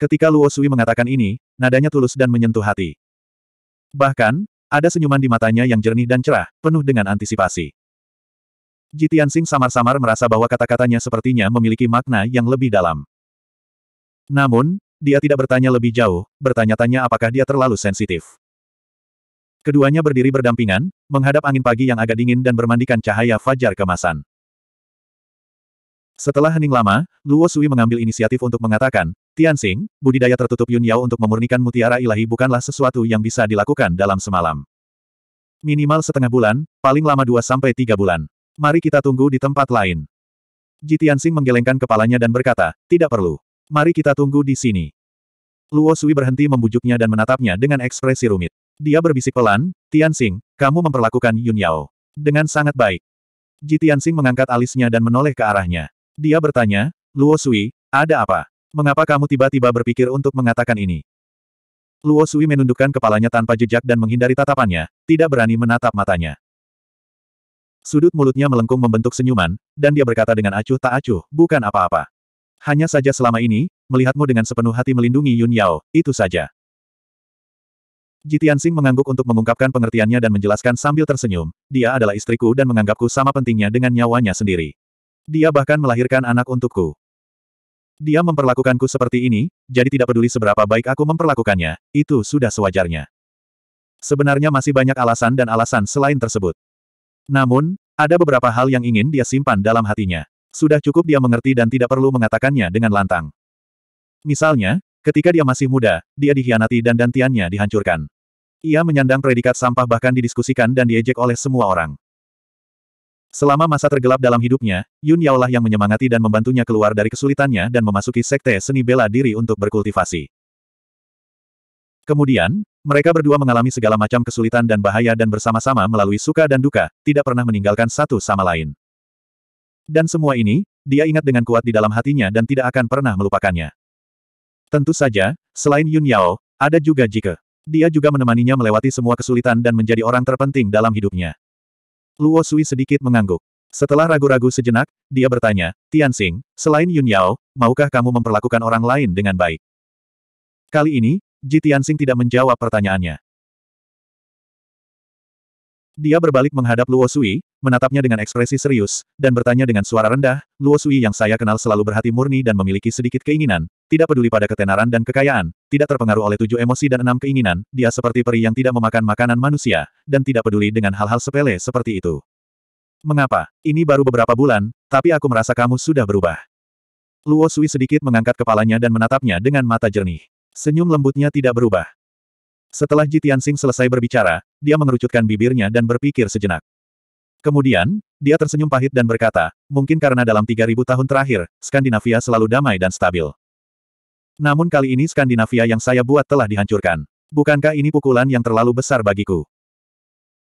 Ketika Luo Sui mengatakan ini, nadanya tulus dan menyentuh hati. Bahkan, ada senyuman di matanya yang jernih dan cerah, penuh dengan antisipasi. Ji Tianxing samar-samar merasa bahwa kata-katanya sepertinya memiliki makna yang lebih dalam. Namun, dia tidak bertanya lebih jauh, bertanya-tanya apakah dia terlalu sensitif. Keduanya berdiri berdampingan, menghadap angin pagi yang agak dingin dan bermandikan cahaya fajar kemasan. Setelah hening lama, Luo Sui mengambil inisiatif untuk mengatakan, Tianxing, budidaya tertutup Yun Yao untuk memurnikan mutiara ilahi bukanlah sesuatu yang bisa dilakukan dalam semalam. Minimal setengah bulan, paling lama dua sampai tiga bulan. Mari kita tunggu di tempat lain. Ji Tianxing menggelengkan kepalanya dan berkata, tidak perlu. Mari kita tunggu di sini. Luo Sui berhenti membujuknya dan menatapnya dengan ekspresi rumit. Dia berbisik pelan, Tianxing, kamu memperlakukan Yun Yao. Dengan sangat baik. Ji Tianxing mengangkat alisnya dan menoleh ke arahnya. Dia bertanya, Luo Sui, ada apa? Mengapa kamu tiba-tiba berpikir untuk mengatakan ini? Luo Sui menundukkan kepalanya tanpa jejak dan menghindari tatapannya, tidak berani menatap matanya. Sudut mulutnya melengkung membentuk senyuman, dan dia berkata dengan acuh tak acuh, bukan apa-apa. Hanya saja selama ini, melihatmu dengan sepenuh hati melindungi Yun Yao, itu saja. Jitian Sing mengangguk untuk mengungkapkan pengertiannya dan menjelaskan sambil tersenyum, dia adalah istriku dan menganggapku sama pentingnya dengan nyawanya sendiri. Dia bahkan melahirkan anak untukku. Dia memperlakukanku seperti ini, jadi tidak peduli seberapa baik aku memperlakukannya, itu sudah sewajarnya. Sebenarnya masih banyak alasan dan alasan selain tersebut. Namun, ada beberapa hal yang ingin dia simpan dalam hatinya. Sudah cukup dia mengerti dan tidak perlu mengatakannya dengan lantang. Misalnya, ketika dia masih muda, dia dihianati dan dantiannya dihancurkan. Ia menyandang predikat sampah bahkan didiskusikan dan diejek oleh semua orang. Selama masa tergelap dalam hidupnya, Yun lah yang menyemangati dan membantunya keluar dari kesulitannya dan memasuki sekte seni bela diri untuk berkultivasi. Kemudian, mereka berdua mengalami segala macam kesulitan dan bahaya dan bersama-sama melalui suka dan duka, tidak pernah meninggalkan satu sama lain. Dan semua ini, dia ingat dengan kuat di dalam hatinya dan tidak akan pernah melupakannya. Tentu saja, selain Yun Yao, ada juga Jike. Dia juga menemaninya melewati semua kesulitan dan menjadi orang terpenting dalam hidupnya. Luo Sui sedikit mengangguk. Setelah ragu-ragu sejenak, dia bertanya, Tianxing, selain Yun Yao, maukah kamu memperlakukan orang lain dengan baik? Kali ini, Ji Tianxing tidak menjawab pertanyaannya. Dia berbalik menghadap Luo Sui, menatapnya dengan ekspresi serius, dan bertanya dengan suara rendah, Luo Sui yang saya kenal selalu berhati murni dan memiliki sedikit keinginan, tidak peduli pada ketenaran dan kekayaan, tidak terpengaruh oleh tujuh emosi dan enam keinginan, dia seperti peri yang tidak memakan makanan manusia, dan tidak peduli dengan hal-hal sepele seperti itu. Mengapa? Ini baru beberapa bulan, tapi aku merasa kamu sudah berubah. Luo Sui sedikit mengangkat kepalanya dan menatapnya dengan mata jernih. Senyum lembutnya tidak berubah. Setelah Ji Tianxing selesai berbicara, dia mengerucutkan bibirnya dan berpikir sejenak. Kemudian, dia tersenyum pahit dan berkata, mungkin karena dalam 3.000 tahun terakhir, Skandinavia selalu damai dan stabil. Namun kali ini Skandinavia yang saya buat telah dihancurkan. Bukankah ini pukulan yang terlalu besar bagiku?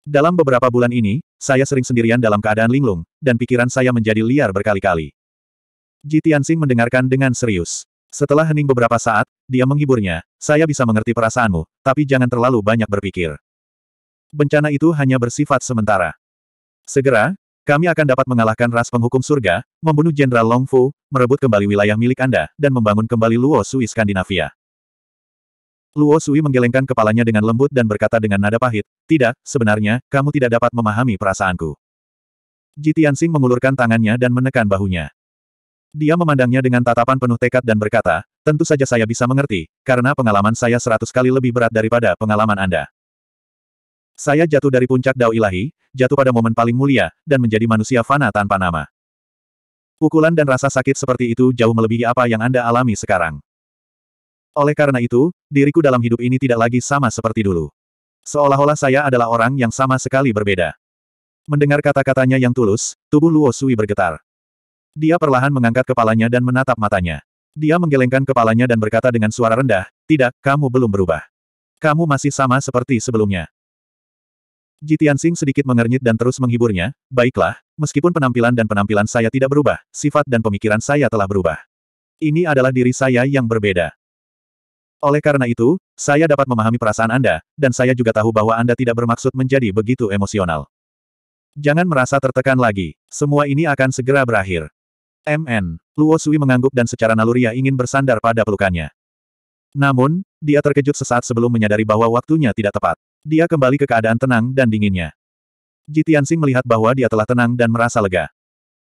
Dalam beberapa bulan ini, saya sering sendirian dalam keadaan linglung, dan pikiran saya menjadi liar berkali-kali. Ji mendengarkan dengan serius. Setelah hening beberapa saat, dia menghiburnya, saya bisa mengerti perasaanmu, tapi jangan terlalu banyak berpikir. Bencana itu hanya bersifat sementara. Segera, kami akan dapat mengalahkan ras penghukum surga, membunuh Jenderal Long Fu, merebut kembali wilayah milik Anda, dan membangun kembali Luo Sui Skandinavia. Luo Sui menggelengkan kepalanya dengan lembut dan berkata dengan nada pahit, Tidak, sebenarnya, kamu tidak dapat memahami perasaanku. Jitiansing mengulurkan tangannya dan menekan bahunya. Dia memandangnya dengan tatapan penuh tekad dan berkata, Tentu saja saya bisa mengerti, karena pengalaman saya seratus kali lebih berat daripada pengalaman Anda. Saya jatuh dari puncak dao ilahi, jatuh pada momen paling mulia, dan menjadi manusia fana tanpa nama. Pukulan dan rasa sakit seperti itu jauh melebihi apa yang Anda alami sekarang. Oleh karena itu, diriku dalam hidup ini tidak lagi sama seperti dulu. Seolah-olah saya adalah orang yang sama sekali berbeda. Mendengar kata-katanya yang tulus, tubuh Luo Sui bergetar. Dia perlahan mengangkat kepalanya dan menatap matanya. Dia menggelengkan kepalanya dan berkata dengan suara rendah, Tidak, kamu belum berubah. Kamu masih sama seperti sebelumnya. Jitian Sing sedikit mengernyit dan terus menghiburnya, baiklah, meskipun penampilan dan penampilan saya tidak berubah, sifat dan pemikiran saya telah berubah. Ini adalah diri saya yang berbeda. Oleh karena itu, saya dapat memahami perasaan Anda, dan saya juga tahu bahwa Anda tidak bermaksud menjadi begitu emosional. Jangan merasa tertekan lagi, semua ini akan segera berakhir. MN, Luo Sui mengangguk dan secara naluriah ingin bersandar pada pelukannya. Namun, dia terkejut sesaat sebelum menyadari bahwa waktunya tidak tepat. Dia kembali ke keadaan tenang dan dinginnya. Ji Tianxing melihat bahwa dia telah tenang dan merasa lega.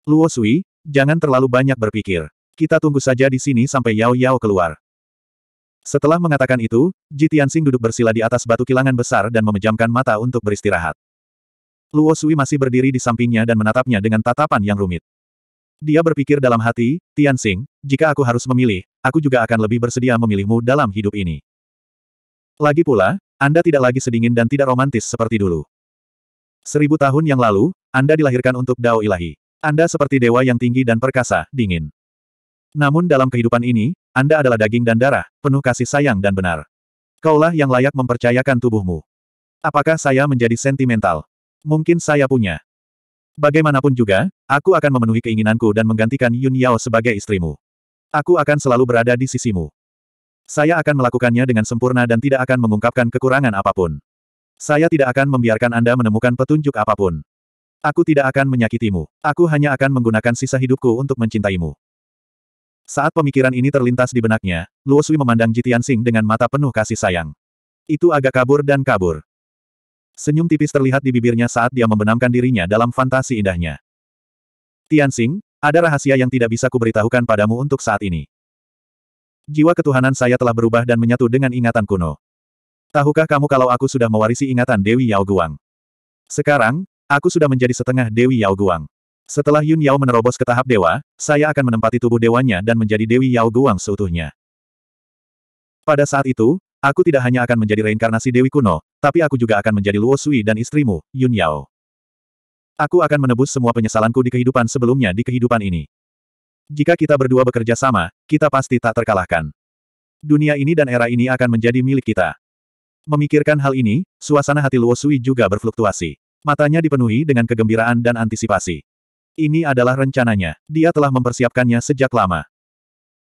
Luo Sui, jangan terlalu banyak berpikir. Kita tunggu saja di sini sampai Yao Yao keluar. Setelah mengatakan itu, Ji Tianxing duduk bersila di atas batu kilangan besar dan memejamkan mata untuk beristirahat. Luo Sui masih berdiri di sampingnya dan menatapnya dengan tatapan yang rumit. Dia berpikir dalam hati, Tianxing, jika aku harus memilih, aku juga akan lebih bersedia memilihmu dalam hidup ini. Lagi pula, anda tidak lagi sedingin dan tidak romantis seperti dulu. Seribu tahun yang lalu, Anda dilahirkan untuk Dao Ilahi. Anda seperti dewa yang tinggi dan perkasa, dingin. Namun dalam kehidupan ini, Anda adalah daging dan darah, penuh kasih sayang dan benar. Kaulah yang layak mempercayakan tubuhmu. Apakah saya menjadi sentimental? Mungkin saya punya. Bagaimanapun juga, aku akan memenuhi keinginanku dan menggantikan Yun Yao sebagai istrimu. Aku akan selalu berada di sisimu. Saya akan melakukannya dengan sempurna dan tidak akan mengungkapkan kekurangan apapun. Saya tidak akan membiarkan Anda menemukan petunjuk apapun. Aku tidak akan menyakitimu. Aku hanya akan menggunakan sisa hidupku untuk mencintaimu. Saat pemikiran ini terlintas di benaknya, Luo Sui memandang Jitian Sing dengan mata penuh kasih sayang. Itu agak kabur dan kabur. Senyum tipis terlihat di bibirnya saat dia membenamkan dirinya dalam fantasi indahnya. Tian Sing, ada rahasia yang tidak bisa kuberitahukan padamu untuk saat ini. Jiwa ketuhanan saya telah berubah dan menyatu dengan ingatan kuno. Tahukah kamu kalau aku sudah mewarisi ingatan Dewi Yao Guang? Sekarang, aku sudah menjadi setengah Dewi Yao Guang. Setelah Yun Yao menerobos ke tahap dewa, saya akan menempati tubuh dewanya dan menjadi Dewi Yao Guang seutuhnya. Pada saat itu, aku tidak hanya akan menjadi reinkarnasi Dewi kuno, tapi aku juga akan menjadi Luo Sui dan istrimu, Yun Yao. Aku akan menebus semua penyesalanku di kehidupan sebelumnya di kehidupan ini. Jika kita berdua bekerja sama, kita pasti tak terkalahkan. Dunia ini dan era ini akan menjadi milik kita. Memikirkan hal ini, suasana hati Luo Sui juga berfluktuasi. Matanya dipenuhi dengan kegembiraan dan antisipasi. Ini adalah rencananya. Dia telah mempersiapkannya sejak lama.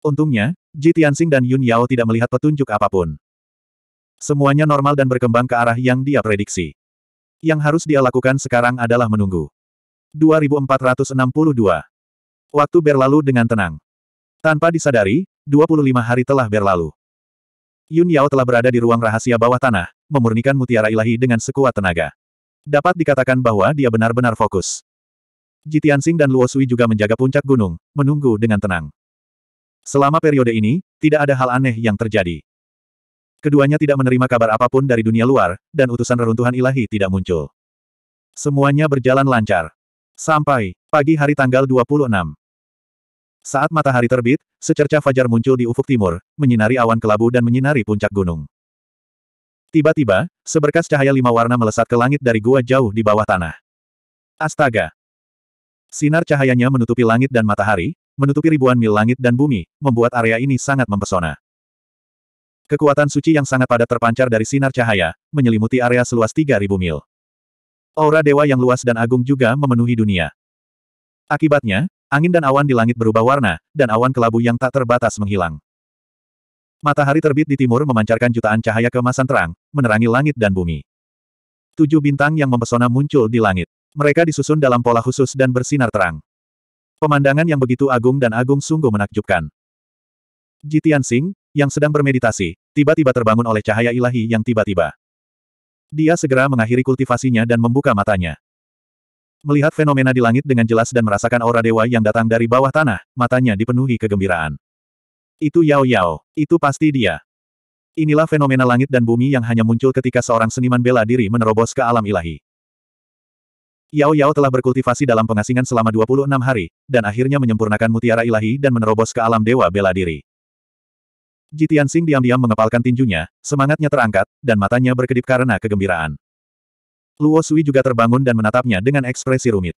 Untungnya, Ji Tianxing dan Yun Yao tidak melihat petunjuk apapun. Semuanya normal dan berkembang ke arah yang dia prediksi. Yang harus dia lakukan sekarang adalah menunggu. 2462 Waktu berlalu dengan tenang. Tanpa disadari, 25 hari telah berlalu. Yun Yao telah berada di ruang rahasia bawah tanah, memurnikan mutiara ilahi dengan sekuat tenaga. Dapat dikatakan bahwa dia benar-benar fokus. Jitiansing dan Luo Sui juga menjaga puncak gunung, menunggu dengan tenang. Selama periode ini, tidak ada hal aneh yang terjadi. Keduanya tidak menerima kabar apapun dari dunia luar, dan utusan reruntuhan ilahi tidak muncul. Semuanya berjalan lancar. Sampai, pagi hari tanggal 26. Saat matahari terbit, secerca fajar muncul di ufuk timur, menyinari awan kelabu dan menyinari puncak gunung. Tiba-tiba, seberkas cahaya lima warna melesat ke langit dari gua jauh di bawah tanah. Astaga! Sinar cahayanya menutupi langit dan matahari, menutupi ribuan mil langit dan bumi, membuat area ini sangat mempesona. Kekuatan suci yang sangat padat terpancar dari sinar cahaya, menyelimuti area seluas 3.000 mil. Aura dewa yang luas dan agung juga memenuhi dunia. Akibatnya, angin dan awan di langit berubah warna, dan awan kelabu yang tak terbatas menghilang. Matahari terbit di timur memancarkan jutaan cahaya kemasan terang, menerangi langit dan bumi. Tujuh bintang yang mempesona muncul di langit. Mereka disusun dalam pola khusus dan bersinar terang. Pemandangan yang begitu agung dan agung sungguh menakjubkan. Jitian Singh, yang sedang bermeditasi, tiba-tiba terbangun oleh cahaya ilahi yang tiba-tiba. Dia segera mengakhiri kultivasinya dan membuka matanya. Melihat fenomena di langit dengan jelas dan merasakan aura dewa yang datang dari bawah tanah, matanya dipenuhi kegembiraan. Itu Yao Yao, itu pasti dia. Inilah fenomena langit dan bumi yang hanya muncul ketika seorang seniman bela diri menerobos ke alam ilahi. Yao Yao telah berkultivasi dalam pengasingan selama 26 hari, dan akhirnya menyempurnakan mutiara ilahi dan menerobos ke alam dewa bela diri. Jitian Sing diam-diam mengepalkan tinjunya, semangatnya terangkat, dan matanya berkedip karena kegembiraan. Luo Sui juga terbangun dan menatapnya dengan ekspresi rumit.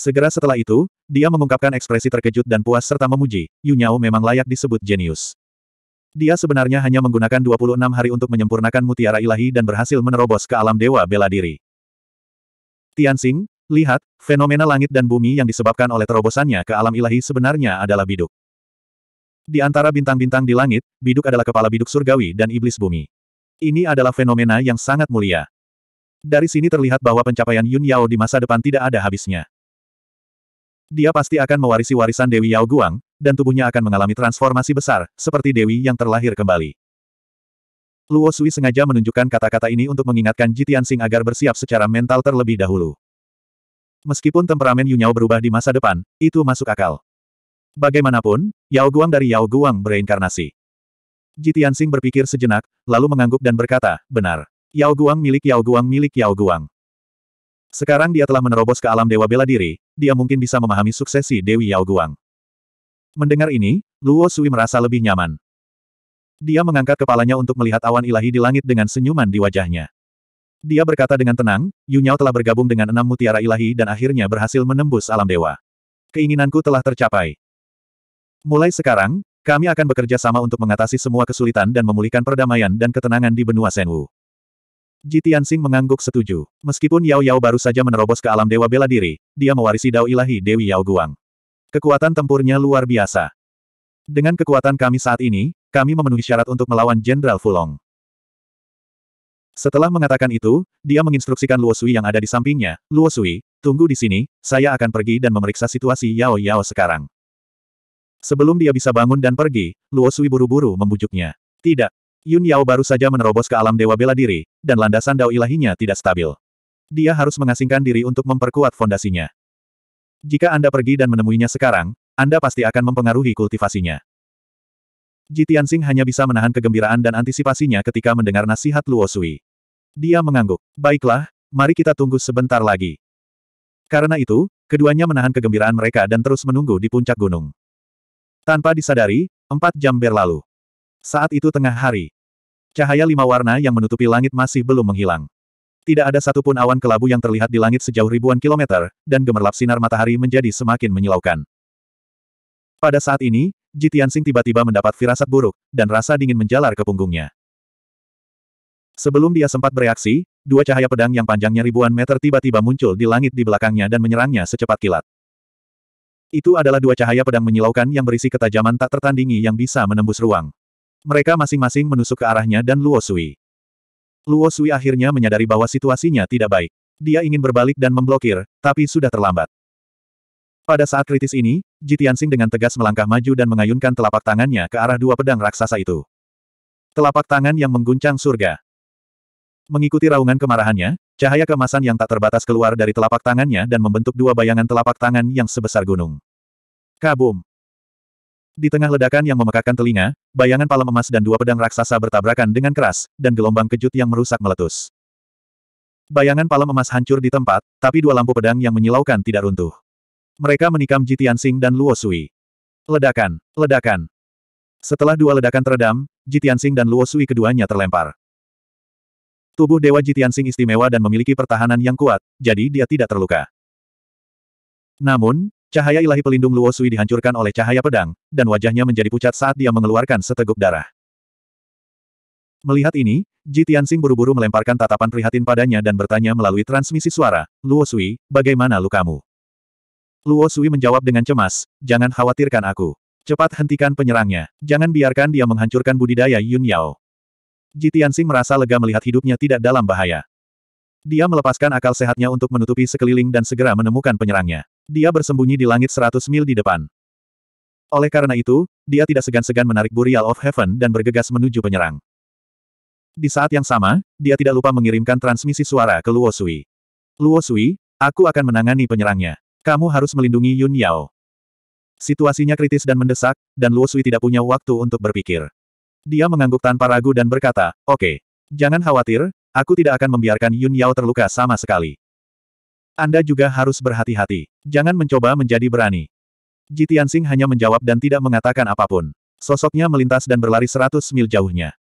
Segera setelah itu, dia mengungkapkan ekspresi terkejut dan puas serta memuji, Yu Nyao memang layak disebut jenius. Dia sebenarnya hanya menggunakan 26 hari untuk menyempurnakan mutiara ilahi dan berhasil menerobos ke alam dewa bela diri. Tianxing, lihat, fenomena langit dan bumi yang disebabkan oleh terobosannya ke alam ilahi sebenarnya adalah biduk. Di antara bintang-bintang di langit, biduk adalah kepala biduk surgawi dan iblis bumi. Ini adalah fenomena yang sangat mulia. Dari sini terlihat bahwa pencapaian Yun Yao di masa depan tidak ada habisnya. Dia pasti akan mewarisi warisan Dewi Yao Guang, dan tubuhnya akan mengalami transformasi besar, seperti Dewi yang terlahir kembali. Luo Sui sengaja menunjukkan kata-kata ini untuk mengingatkan Jitian Sing agar bersiap secara mental terlebih dahulu. Meskipun temperamen Yun Yao berubah di masa depan, itu masuk akal. Bagaimanapun, Yao Guang dari Yao Guang bereinkarnasi. Jitian Sing berpikir sejenak, lalu mengangguk dan berkata, benar. Yao Guang milik Yao Guang milik Yao Guang. Sekarang dia telah menerobos ke alam dewa bela diri, dia mungkin bisa memahami suksesi Dewi Yao Guang. Mendengar ini, Luo Sui merasa lebih nyaman. Dia mengangkat kepalanya untuk melihat awan ilahi di langit dengan senyuman di wajahnya. Dia berkata dengan tenang, Yunyao telah bergabung dengan enam mutiara ilahi dan akhirnya berhasil menembus alam dewa. Keinginanku telah tercapai. Mulai sekarang, kami akan bekerja sama untuk mengatasi semua kesulitan dan memulihkan perdamaian dan ketenangan di benua Senwu. Ji Tianxing mengangguk setuju. Meskipun Yao Yao baru saja menerobos ke alam dewa bela diri, dia mewarisi dao ilahi Dewi Yao Guang. Kekuatan tempurnya luar biasa. Dengan kekuatan kami saat ini, kami memenuhi syarat untuk melawan Jenderal Fulong. Setelah mengatakan itu, dia menginstruksikan Luo Sui yang ada di sampingnya, Luo Sui, tunggu di sini, saya akan pergi dan memeriksa situasi Yao Yao sekarang. Sebelum dia bisa bangun dan pergi, Luo Sui buru-buru membujuknya. Tidak, Yun Yao baru saja menerobos ke alam dewa bela diri, dan landasan dao ilahinya tidak stabil. Dia harus mengasingkan diri untuk memperkuat fondasinya. Jika Anda pergi dan menemuinya sekarang, Anda pasti akan mempengaruhi kultivasinya. Ji Tianxing hanya bisa menahan kegembiraan dan antisipasinya ketika mendengar nasihat Luo Sui. Dia mengangguk. Baiklah, mari kita tunggu sebentar lagi. Karena itu, keduanya menahan kegembiraan mereka dan terus menunggu di puncak gunung. Tanpa disadari, empat jam berlalu. Saat itu tengah hari. Cahaya lima warna yang menutupi langit masih belum menghilang. Tidak ada satupun awan kelabu yang terlihat di langit sejauh ribuan kilometer, dan gemerlap sinar matahari menjadi semakin menyilaukan. Pada saat ini, Jitiansing tiba-tiba mendapat firasat buruk, dan rasa dingin menjalar ke punggungnya. Sebelum dia sempat bereaksi, dua cahaya pedang yang panjangnya ribuan meter tiba-tiba muncul di langit di belakangnya dan menyerangnya secepat kilat. Itu adalah dua cahaya pedang menyilaukan yang berisi ketajaman tak tertandingi yang bisa menembus ruang. Mereka masing-masing menusuk ke arahnya dan Luo Sui. Luo Sui akhirnya menyadari bahwa situasinya tidak baik. Dia ingin berbalik dan memblokir, tapi sudah terlambat. Pada saat kritis ini, Jitiansing dengan tegas melangkah maju dan mengayunkan telapak tangannya ke arah dua pedang raksasa itu. Telapak tangan yang mengguncang surga. Mengikuti raungan kemarahannya, cahaya kemasan yang tak terbatas keluar dari telapak tangannya dan membentuk dua bayangan telapak tangan yang sebesar gunung. Kabum! Di tengah ledakan yang memekakkan telinga, bayangan palem emas dan dua pedang raksasa bertabrakan dengan keras, dan gelombang kejut yang merusak meletus. Bayangan palem emas hancur di tempat, tapi dua lampu pedang yang menyilaukan tidak runtuh. Mereka menikam Jitian dan Luo Sui. Ledakan, ledakan. Setelah dua ledakan teredam, Jitian dan Luo Sui keduanya terlempar. Tubuh Dewa Jitian istimewa dan memiliki pertahanan yang kuat, jadi dia tidak terluka. Namun, Cahaya ilahi pelindung Luo Sui dihancurkan oleh cahaya pedang, dan wajahnya menjadi pucat saat dia mengeluarkan seteguk darah. Melihat ini, Ji Tianxing buru-buru melemparkan tatapan prihatin padanya dan bertanya melalui transmisi suara, Luo Sui, bagaimana lukamu? Luo Sui menjawab dengan cemas, jangan khawatirkan aku. Cepat hentikan penyerangnya, jangan biarkan dia menghancurkan budidaya Yun Yao. Ji Tianxing merasa lega melihat hidupnya tidak dalam bahaya. Dia melepaskan akal sehatnya untuk menutupi sekeliling dan segera menemukan penyerangnya. Dia bersembunyi di langit seratus mil di depan. Oleh karena itu, dia tidak segan-segan menarik Burial of Heaven dan bergegas menuju penyerang. Di saat yang sama, dia tidak lupa mengirimkan transmisi suara ke Luo Sui. Luo Sui, aku akan menangani penyerangnya. Kamu harus melindungi Yun Yao. Situasinya kritis dan mendesak, dan Luo Sui tidak punya waktu untuk berpikir. Dia mengangguk tanpa ragu dan berkata, oke, okay, jangan khawatir, aku tidak akan membiarkan Yun Yao terluka sama sekali. Anda juga harus berhati-hati. Jangan mencoba menjadi berani. Ji Tianxing hanya menjawab dan tidak mengatakan apapun. Sosoknya melintas dan berlari seratus mil jauhnya.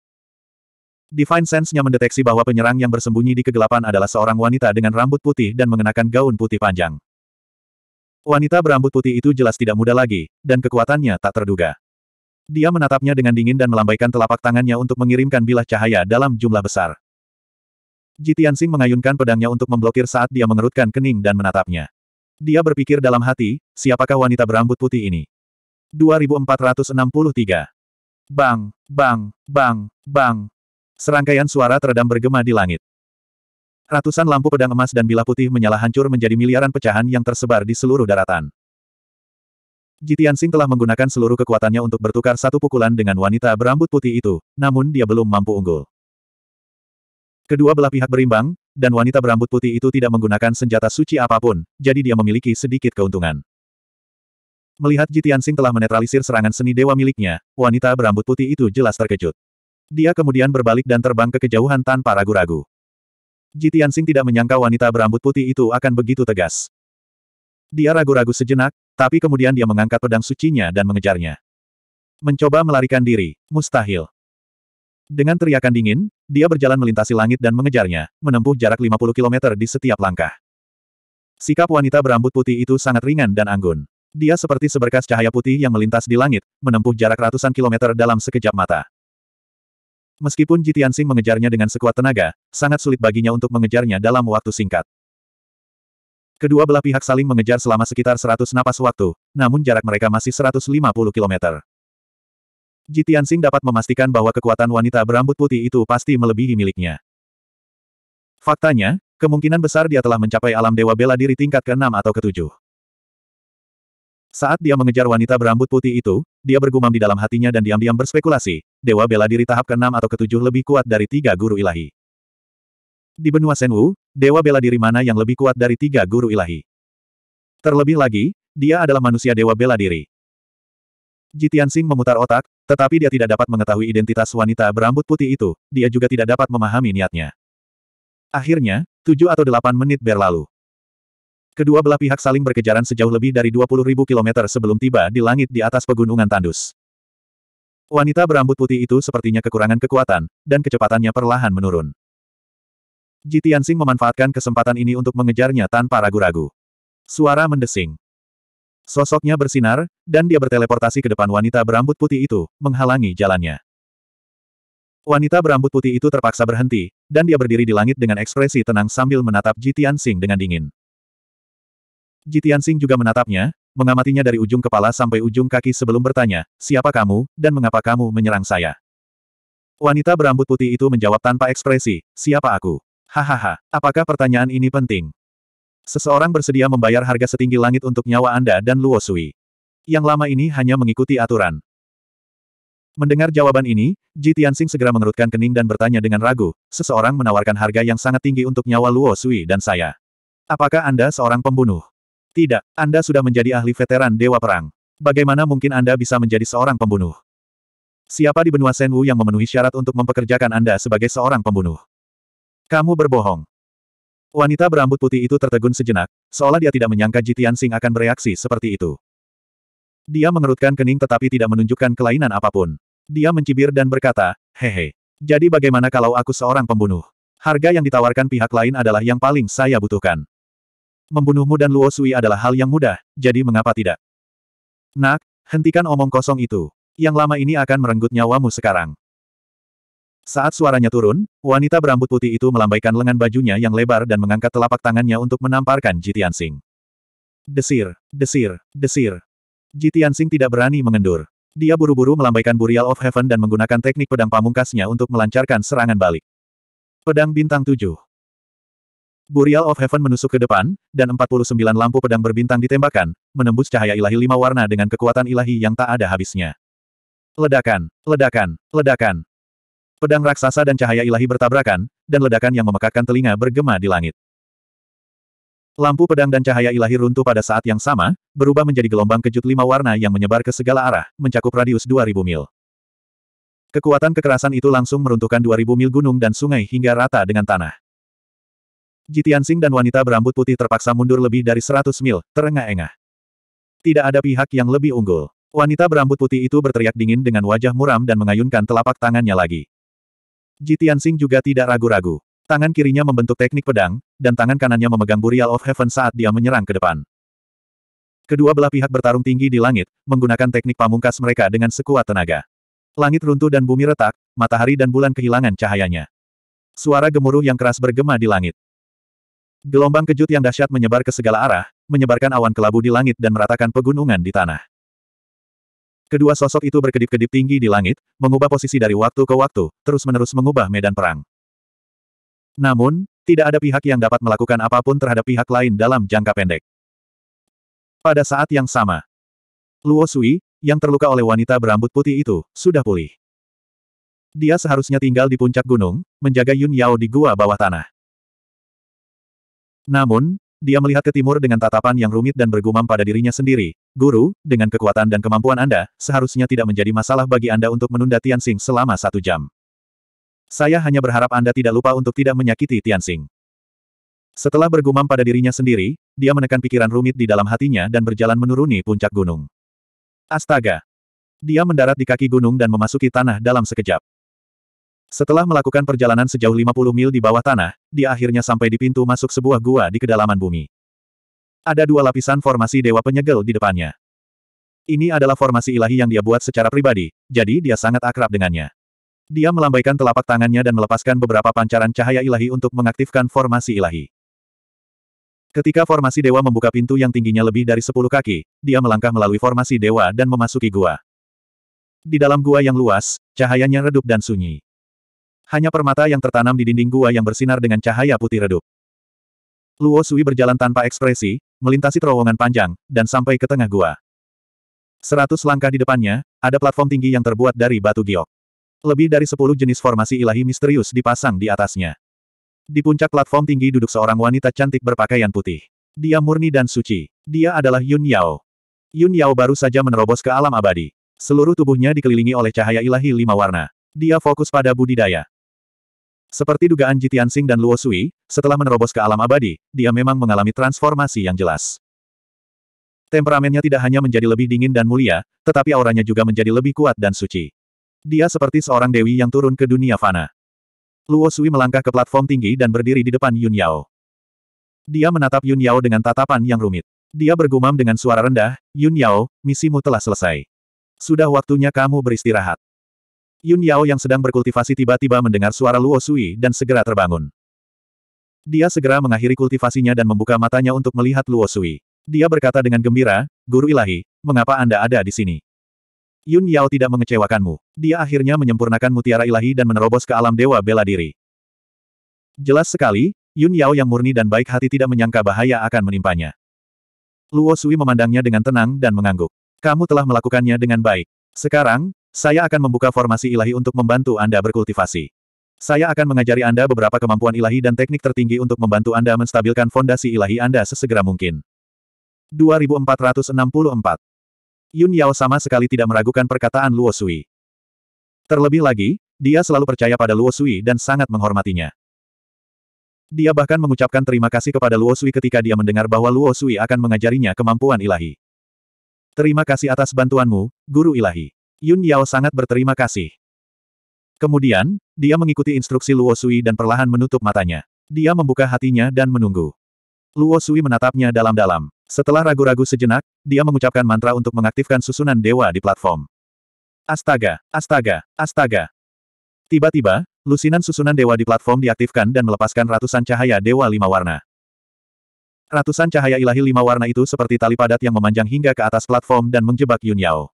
Divine Sense-nya mendeteksi bahwa penyerang yang bersembunyi di kegelapan adalah seorang wanita dengan rambut putih dan mengenakan gaun putih panjang. Wanita berambut putih itu jelas tidak muda lagi, dan kekuatannya tak terduga. Dia menatapnya dengan dingin dan melambaikan telapak tangannya untuk mengirimkan bilah cahaya dalam jumlah besar. Jitian Sing mengayunkan pedangnya untuk memblokir saat dia mengerutkan kening dan menatapnya. Dia berpikir dalam hati, siapakah wanita berambut putih ini? 2463. Bang, bang, bang, bang. Serangkaian suara teredam bergema di langit. Ratusan lampu pedang emas dan bilah putih menyala hancur menjadi miliaran pecahan yang tersebar di seluruh daratan. Jitian Jitiansing telah menggunakan seluruh kekuatannya untuk bertukar satu pukulan dengan wanita berambut putih itu, namun dia belum mampu unggul. Kedua belah pihak berimbang, dan wanita berambut putih itu tidak menggunakan senjata suci apapun, jadi dia memiliki sedikit keuntungan. Melihat Jitian Sing telah menetralisir serangan seni dewa miliknya, wanita berambut putih itu jelas terkejut. Dia kemudian berbalik dan terbang ke kejauhan tanpa ragu-ragu. Jitian Sing tidak menyangka wanita berambut putih itu akan begitu tegas. Dia ragu-ragu sejenak, tapi kemudian dia mengangkat pedang sucinya dan mengejarnya. Mencoba melarikan diri, mustahil. Dengan teriakan dingin, dia berjalan melintasi langit dan mengejarnya, menempuh jarak 50 km di setiap langkah. Sikap wanita berambut putih itu sangat ringan dan anggun. Dia seperti seberkas cahaya putih yang melintas di langit, menempuh jarak ratusan kilometer dalam sekejap mata. Meskipun Jitian Sing mengejarnya dengan sekuat tenaga, sangat sulit baginya untuk mengejarnya dalam waktu singkat. Kedua belah pihak saling mengejar selama sekitar 100 napas waktu, namun jarak mereka masih 150 km. Ji Tianxing dapat memastikan bahwa kekuatan wanita berambut putih itu pasti melebihi miliknya. Faktanya, kemungkinan besar dia telah mencapai alam dewa bela diri tingkat ke-6 atau ke-7. Saat dia mengejar wanita berambut putih itu, dia bergumam di dalam hatinya dan diam-diam berspekulasi, dewa bela diri tahap ke-6 atau ke-7 lebih kuat dari tiga guru ilahi. Di benua Senwu, dewa bela diri mana yang lebih kuat dari tiga guru ilahi? Terlebih lagi, dia adalah manusia dewa bela diri. Jitiansing memutar otak, tetapi dia tidak dapat mengetahui identitas wanita berambut putih itu, dia juga tidak dapat memahami niatnya. Akhirnya, tujuh atau delapan menit berlalu. Kedua belah pihak saling berkejaran sejauh lebih dari ribu kilometer sebelum tiba di langit di atas pegunungan tandus. Wanita berambut putih itu sepertinya kekurangan kekuatan, dan kecepatannya perlahan menurun. Jitiansing memanfaatkan kesempatan ini untuk mengejarnya tanpa ragu-ragu. Suara mendesing. Sosoknya bersinar, dan dia berteleportasi ke depan wanita berambut putih itu, menghalangi jalannya. Wanita berambut putih itu terpaksa berhenti, dan dia berdiri di langit dengan ekspresi tenang sambil menatap Jitian Sing dengan dingin. Jitian Sing juga menatapnya, mengamatinya dari ujung kepala sampai ujung kaki sebelum bertanya, siapa kamu, dan mengapa kamu menyerang saya? Wanita berambut putih itu menjawab tanpa ekspresi, siapa aku? Hahaha, apakah pertanyaan ini penting? Seseorang bersedia membayar harga setinggi langit untuk nyawa Anda dan Luo Sui. Yang lama ini hanya mengikuti aturan. Mendengar jawaban ini, Ji Tianxing segera mengerutkan kening dan bertanya dengan ragu, seseorang menawarkan harga yang sangat tinggi untuk nyawa Luo Sui dan saya. Apakah Anda seorang pembunuh? Tidak, Anda sudah menjadi ahli veteran Dewa Perang. Bagaimana mungkin Anda bisa menjadi seorang pembunuh? Siapa di benua Senwu yang memenuhi syarat untuk mempekerjakan Anda sebagai seorang pembunuh? Kamu berbohong. Wanita berambut putih itu tertegun sejenak, seolah dia tidak menyangka Jitian Sing akan bereaksi seperti itu. Dia mengerutkan kening tetapi tidak menunjukkan kelainan apapun. Dia mencibir dan berkata, hehe. Jadi bagaimana kalau aku seorang pembunuh? Harga yang ditawarkan pihak lain adalah yang paling saya butuhkan. Membunuhmu dan Luo Sui adalah hal yang mudah, jadi mengapa tidak? Nak, hentikan omong kosong itu. Yang lama ini akan merenggut nyawamu sekarang. Saat suaranya turun, wanita berambut putih itu melambaikan lengan bajunya yang lebar dan mengangkat telapak tangannya untuk menamparkan Jitian Sing. Desir, desir, desir. Jitian Sing tidak berani mengendur. Dia buru-buru melambaikan Burial of Heaven dan menggunakan teknik pedang pamungkasnya untuk melancarkan serangan balik. Pedang bintang 7. Burial of Heaven menusuk ke depan, dan 49 lampu pedang berbintang ditembakkan, menembus cahaya ilahi lima warna dengan kekuatan ilahi yang tak ada habisnya. Ledakan, ledakan, ledakan. Pedang raksasa dan cahaya ilahi bertabrakan, dan ledakan yang memekakkan telinga bergema di langit. Lampu pedang dan cahaya ilahi runtuh pada saat yang sama, berubah menjadi gelombang kejut lima warna yang menyebar ke segala arah, mencakup radius 2000 mil. Kekuatan kekerasan itu langsung meruntuhkan 2000 mil gunung dan sungai hingga rata dengan tanah. Jitiansing dan wanita berambut putih terpaksa mundur lebih dari 100 mil, terengah-engah. Tidak ada pihak yang lebih unggul. Wanita berambut putih itu berteriak dingin dengan wajah muram dan mengayunkan telapak tangannya lagi. Ji Tianxing juga tidak ragu-ragu. Tangan kirinya membentuk teknik pedang, dan tangan kanannya memegang Burial of Heaven saat dia menyerang ke depan. Kedua belah pihak bertarung tinggi di langit, menggunakan teknik pamungkas mereka dengan sekuat tenaga. Langit runtuh dan bumi retak, matahari dan bulan kehilangan cahayanya. Suara gemuruh yang keras bergema di langit. Gelombang kejut yang dahsyat menyebar ke segala arah, menyebarkan awan kelabu di langit dan meratakan pegunungan di tanah. Kedua sosok itu berkedip-kedip tinggi di langit, mengubah posisi dari waktu ke waktu, terus-menerus mengubah medan perang. Namun, tidak ada pihak yang dapat melakukan apapun terhadap pihak lain dalam jangka pendek. Pada saat yang sama, Luo Sui, yang terluka oleh wanita berambut putih itu, sudah pulih. Dia seharusnya tinggal di puncak gunung, menjaga Yun Yao di gua bawah tanah. Namun, dia melihat ke timur dengan tatapan yang rumit dan bergumam pada dirinya sendiri. Guru, dengan kekuatan dan kemampuan Anda, seharusnya tidak menjadi masalah bagi Anda untuk menunda Tianxing selama satu jam. Saya hanya berharap Anda tidak lupa untuk tidak menyakiti Tianxing. Setelah bergumam pada dirinya sendiri, dia menekan pikiran rumit di dalam hatinya dan berjalan menuruni puncak gunung. Astaga! Dia mendarat di kaki gunung dan memasuki tanah dalam sekejap. Setelah melakukan perjalanan sejauh 50 mil di bawah tanah, dia akhirnya sampai di pintu masuk sebuah gua di kedalaman bumi. Ada dua lapisan formasi Dewa Penyegel di depannya. Ini adalah formasi ilahi yang dia buat secara pribadi, jadi dia sangat akrab dengannya. Dia melambaikan telapak tangannya dan melepaskan beberapa pancaran cahaya ilahi untuk mengaktifkan formasi ilahi. Ketika formasi dewa membuka pintu yang tingginya lebih dari 10 kaki, dia melangkah melalui formasi dewa dan memasuki gua. Di dalam gua yang luas, cahayanya redup dan sunyi. Hanya permata yang tertanam di dinding gua yang bersinar dengan cahaya putih redup. Luo Sui berjalan tanpa ekspresi, melintasi terowongan panjang, dan sampai ke tengah gua. Seratus langkah di depannya, ada platform tinggi yang terbuat dari batu giok. Lebih dari sepuluh jenis formasi ilahi misterius dipasang di atasnya. Di puncak platform tinggi duduk seorang wanita cantik berpakaian putih. Dia murni dan suci. Dia adalah Yun Yao. Yun Yao baru saja menerobos ke alam abadi. Seluruh tubuhnya dikelilingi oleh cahaya ilahi lima warna. Dia fokus pada budidaya. Seperti dugaan Jitian Sing dan Luo Sui, setelah menerobos ke alam abadi, dia memang mengalami transformasi yang jelas. Temperamennya tidak hanya menjadi lebih dingin dan mulia, tetapi auranya juga menjadi lebih kuat dan suci. Dia seperti seorang dewi yang turun ke dunia fana. Luo Sui melangkah ke platform tinggi dan berdiri di depan Yun Yao. Dia menatap Yun Yao dengan tatapan yang rumit. Dia bergumam dengan suara rendah, Yun Yao, misimu telah selesai. Sudah waktunya kamu beristirahat. Yun Yao yang sedang berkultivasi tiba-tiba mendengar suara Luo Sui dan segera terbangun. Dia segera mengakhiri kultivasinya dan membuka matanya untuk melihat Luo Sui. Dia berkata dengan gembira, Guru Ilahi, mengapa Anda ada di sini? Yun Yao tidak mengecewakanmu. Dia akhirnya menyempurnakan mutiara ilahi dan menerobos ke alam dewa bela diri. Jelas sekali, Yun Yao yang murni dan baik hati tidak menyangka bahaya akan menimpanya. Luo Sui memandangnya dengan tenang dan mengangguk. Kamu telah melakukannya dengan baik. Sekarang, saya akan membuka formasi ilahi untuk membantu Anda berkultivasi. Saya akan mengajari Anda beberapa kemampuan ilahi dan teknik tertinggi untuk membantu Anda menstabilkan fondasi ilahi Anda sesegera mungkin. 2464 Yun Yao sama sekali tidak meragukan perkataan Luo Sui. Terlebih lagi, dia selalu percaya pada Luo Sui dan sangat menghormatinya. Dia bahkan mengucapkan terima kasih kepada Luo Sui ketika dia mendengar bahwa Luo Sui akan mengajarinya kemampuan ilahi. Terima kasih atas bantuanmu, Guru Ilahi. Yun Yao sangat berterima kasih. Kemudian, dia mengikuti instruksi Luo Sui dan perlahan menutup matanya. Dia membuka hatinya dan menunggu. Luo Sui menatapnya dalam-dalam. Setelah ragu-ragu sejenak, dia mengucapkan mantra untuk mengaktifkan susunan dewa di platform. Astaga, astaga, astaga. Tiba-tiba, lusinan susunan dewa di platform diaktifkan dan melepaskan ratusan cahaya dewa lima warna. Ratusan cahaya ilahi lima warna itu seperti tali padat yang memanjang hingga ke atas platform dan menjebak Yun Yao.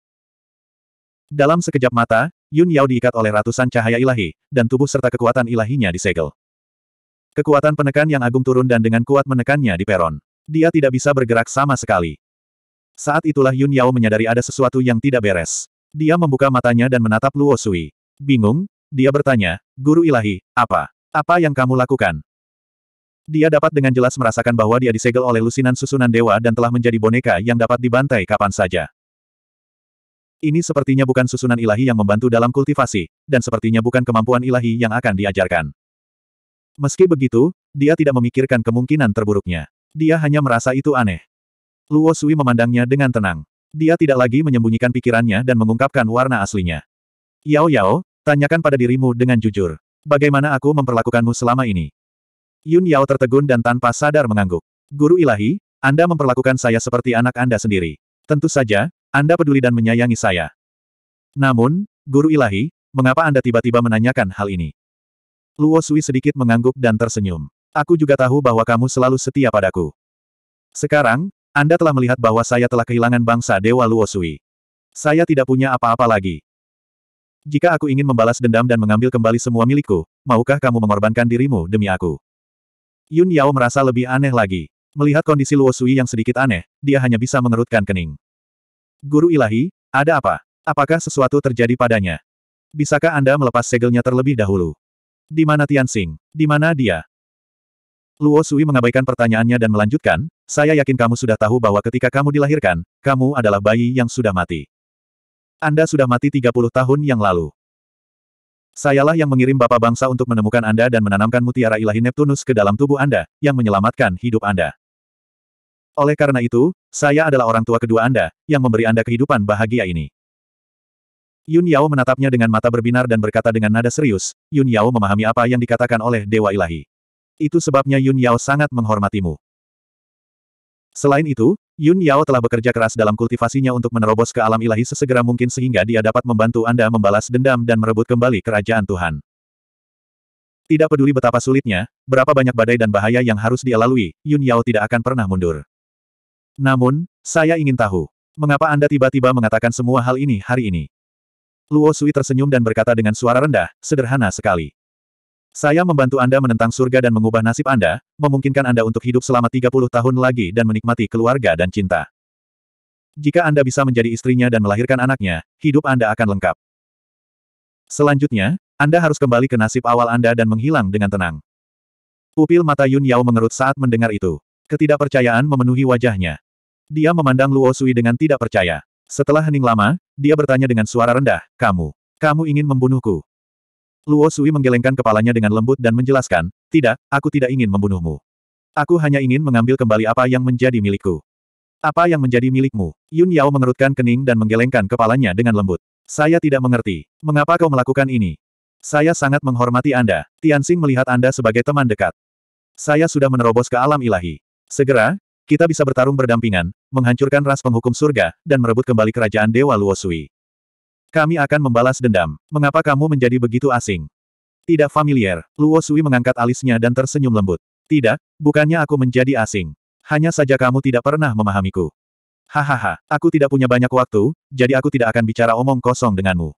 Dalam sekejap mata, Yun Yao diikat oleh ratusan cahaya ilahi, dan tubuh serta kekuatan ilahinya disegel. Kekuatan penekan yang agung turun dan dengan kuat menekannya di peron. Dia tidak bisa bergerak sama sekali. Saat itulah Yun Yao menyadari ada sesuatu yang tidak beres. Dia membuka matanya dan menatap Luo Sui. Bingung, dia bertanya, Guru Ilahi, apa? Apa yang kamu lakukan? Dia dapat dengan jelas merasakan bahwa dia disegel oleh lusinan susunan dewa dan telah menjadi boneka yang dapat dibantai kapan saja. Ini sepertinya bukan susunan ilahi yang membantu dalam kultivasi, dan sepertinya bukan kemampuan ilahi yang akan diajarkan. Meski begitu, dia tidak memikirkan kemungkinan terburuknya. Dia hanya merasa itu aneh. Luo Sui memandangnya dengan tenang. Dia tidak lagi menyembunyikan pikirannya dan mengungkapkan warna aslinya. Yao Yao, tanyakan pada dirimu dengan jujur. Bagaimana aku memperlakukanmu selama ini? Yun Yao tertegun dan tanpa sadar mengangguk. Guru ilahi, Anda memperlakukan saya seperti anak Anda sendiri. Tentu saja, anda peduli dan menyayangi saya. Namun, Guru Ilahi, mengapa Anda tiba-tiba menanyakan hal ini? Luo Sui sedikit mengangguk dan tersenyum. Aku juga tahu bahwa kamu selalu setia padaku. Sekarang, Anda telah melihat bahwa saya telah kehilangan bangsa Dewa Luo Sui. Saya tidak punya apa-apa lagi. Jika aku ingin membalas dendam dan mengambil kembali semua milikku, maukah kamu mengorbankan dirimu demi aku? Yun Yao merasa lebih aneh lagi. Melihat kondisi Luo Sui yang sedikit aneh, dia hanya bisa mengerutkan kening. Guru ilahi, ada apa? Apakah sesuatu terjadi padanya? Bisakah Anda melepas segelnya terlebih dahulu? Di mana Tian Tianxing? Di mana dia? Luo Sui mengabaikan pertanyaannya dan melanjutkan, saya yakin kamu sudah tahu bahwa ketika kamu dilahirkan, kamu adalah bayi yang sudah mati. Anda sudah mati 30 tahun yang lalu. Sayalah yang mengirim Bapak Bangsa untuk menemukan Anda dan menanamkan mutiara ilahi Neptunus ke dalam tubuh Anda, yang menyelamatkan hidup Anda. Oleh karena itu, saya adalah orang tua kedua Anda, yang memberi Anda kehidupan bahagia ini. Yun Yao menatapnya dengan mata berbinar dan berkata dengan nada serius, Yun Yao memahami apa yang dikatakan oleh Dewa Ilahi. Itu sebabnya Yun Yao sangat menghormatimu. Selain itu, Yun Yao telah bekerja keras dalam kultivasinya untuk menerobos ke alam ilahi sesegera mungkin sehingga dia dapat membantu Anda membalas dendam dan merebut kembali kerajaan Tuhan. Tidak peduli betapa sulitnya, berapa banyak badai dan bahaya yang harus dia lalui, Yun Yao tidak akan pernah mundur. Namun, saya ingin tahu. Mengapa Anda tiba-tiba mengatakan semua hal ini hari ini? Luo Sui tersenyum dan berkata dengan suara rendah, sederhana sekali. Saya membantu Anda menentang surga dan mengubah nasib Anda, memungkinkan Anda untuk hidup selama 30 tahun lagi dan menikmati keluarga dan cinta. Jika Anda bisa menjadi istrinya dan melahirkan anaknya, hidup Anda akan lengkap. Selanjutnya, Anda harus kembali ke nasib awal Anda dan menghilang dengan tenang. Pupil mata Yun Yao mengerut saat mendengar itu. Ketidakpercayaan memenuhi wajahnya. Dia memandang Luo Sui dengan tidak percaya. Setelah hening lama, dia bertanya dengan suara rendah, kamu, kamu ingin membunuhku. Luo Sui menggelengkan kepalanya dengan lembut dan menjelaskan, tidak, aku tidak ingin membunuhmu. Aku hanya ingin mengambil kembali apa yang menjadi milikku. Apa yang menjadi milikmu? Yun Yao mengerutkan kening dan menggelengkan kepalanya dengan lembut. Saya tidak mengerti. Mengapa kau melakukan ini? Saya sangat menghormati Anda. Tianxing melihat Anda sebagai teman dekat. Saya sudah menerobos ke alam ilahi. Segera, kita bisa bertarung berdampingan, menghancurkan ras penghukum surga, dan merebut kembali kerajaan Dewa Luosui. Kami akan membalas dendam. Mengapa kamu menjadi begitu asing? Tidak familiar, Luosui mengangkat alisnya dan tersenyum lembut. Tidak, bukannya aku menjadi asing. Hanya saja kamu tidak pernah memahamiku. Hahaha, aku tidak punya banyak waktu, jadi aku tidak akan bicara omong kosong denganmu.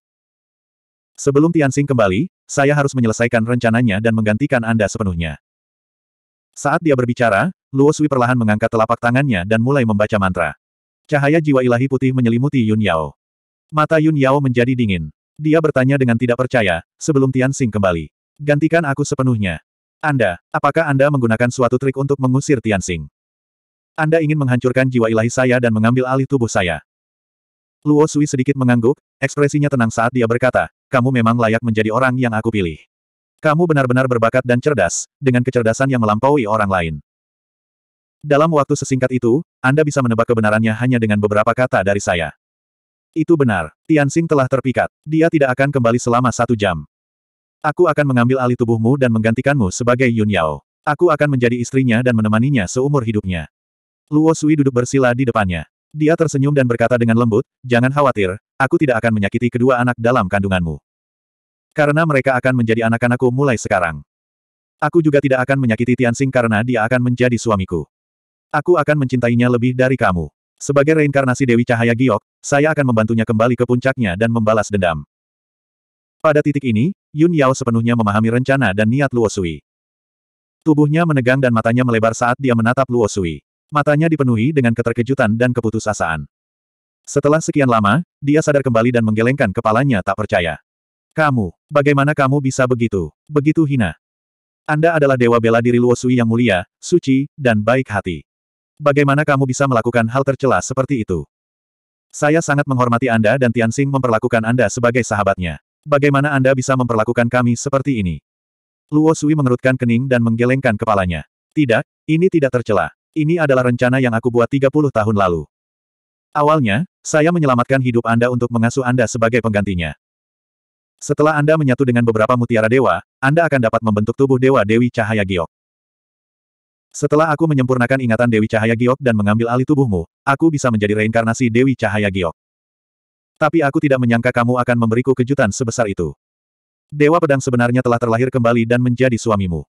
Sebelum Tianxing kembali, saya harus menyelesaikan rencananya dan menggantikan Anda sepenuhnya. Saat dia berbicara, Luo Sui perlahan mengangkat telapak tangannya dan mulai membaca mantra. Cahaya jiwa ilahi putih menyelimuti Yun Yao. Mata Yun Yao menjadi dingin. Dia bertanya dengan tidak percaya, sebelum Tian Xing kembali. Gantikan aku sepenuhnya. Anda, apakah Anda menggunakan suatu trik untuk mengusir Tian Xing? Anda ingin menghancurkan jiwa ilahi saya dan mengambil alih tubuh saya. Luo Sui sedikit mengangguk, ekspresinya tenang saat dia berkata, kamu memang layak menjadi orang yang aku pilih. Kamu benar-benar berbakat dan cerdas, dengan kecerdasan yang melampaui orang lain. Dalam waktu sesingkat itu, Anda bisa menebak kebenarannya hanya dengan beberapa kata dari saya. Itu benar, Tianxing telah terpikat. Dia tidak akan kembali selama satu jam. Aku akan mengambil alih tubuhmu dan menggantikanmu sebagai Yun Yao. Aku akan menjadi istrinya dan menemaninya seumur hidupnya. Luo Sui duduk bersila di depannya. Dia tersenyum dan berkata dengan lembut, Jangan khawatir, aku tidak akan menyakiti kedua anak dalam kandunganmu. Karena mereka akan menjadi anak-anakku mulai sekarang. Aku juga tidak akan menyakiti Tianxing karena dia akan menjadi suamiku. Aku akan mencintainya lebih dari kamu. Sebagai reinkarnasi Dewi Cahaya Giok, saya akan membantunya kembali ke puncaknya dan membalas dendam. Pada titik ini, Yun Yao sepenuhnya memahami rencana dan niat Luo Sui. Tubuhnya menegang dan matanya melebar saat dia menatap Luo Sui. Matanya dipenuhi dengan keterkejutan dan keputusasaan. Setelah sekian lama, dia sadar kembali dan menggelengkan kepalanya tak percaya. Kamu, bagaimana kamu bisa begitu, begitu hina? Anda adalah dewa bela diri Luosui yang mulia, suci, dan baik hati. Bagaimana kamu bisa melakukan hal tercela seperti itu? Saya sangat menghormati Anda dan Tianxing memperlakukan Anda sebagai sahabatnya. Bagaimana Anda bisa memperlakukan kami seperti ini? Luo Sui mengerutkan kening dan menggelengkan kepalanya. Tidak, ini tidak tercela. Ini adalah rencana yang aku buat 30 tahun lalu. Awalnya, saya menyelamatkan hidup Anda untuk mengasuh Anda sebagai penggantinya. Setelah Anda menyatu dengan beberapa mutiara dewa, Anda akan dapat membentuk tubuh dewa Dewi Cahaya Giok. Setelah aku menyempurnakan ingatan Dewi Cahaya Giok dan mengambil alih tubuhmu, aku bisa menjadi reinkarnasi Dewi Cahaya Giok. Tapi aku tidak menyangka kamu akan memberiku kejutan sebesar itu. Dewa Pedang sebenarnya telah terlahir kembali dan menjadi suamimu.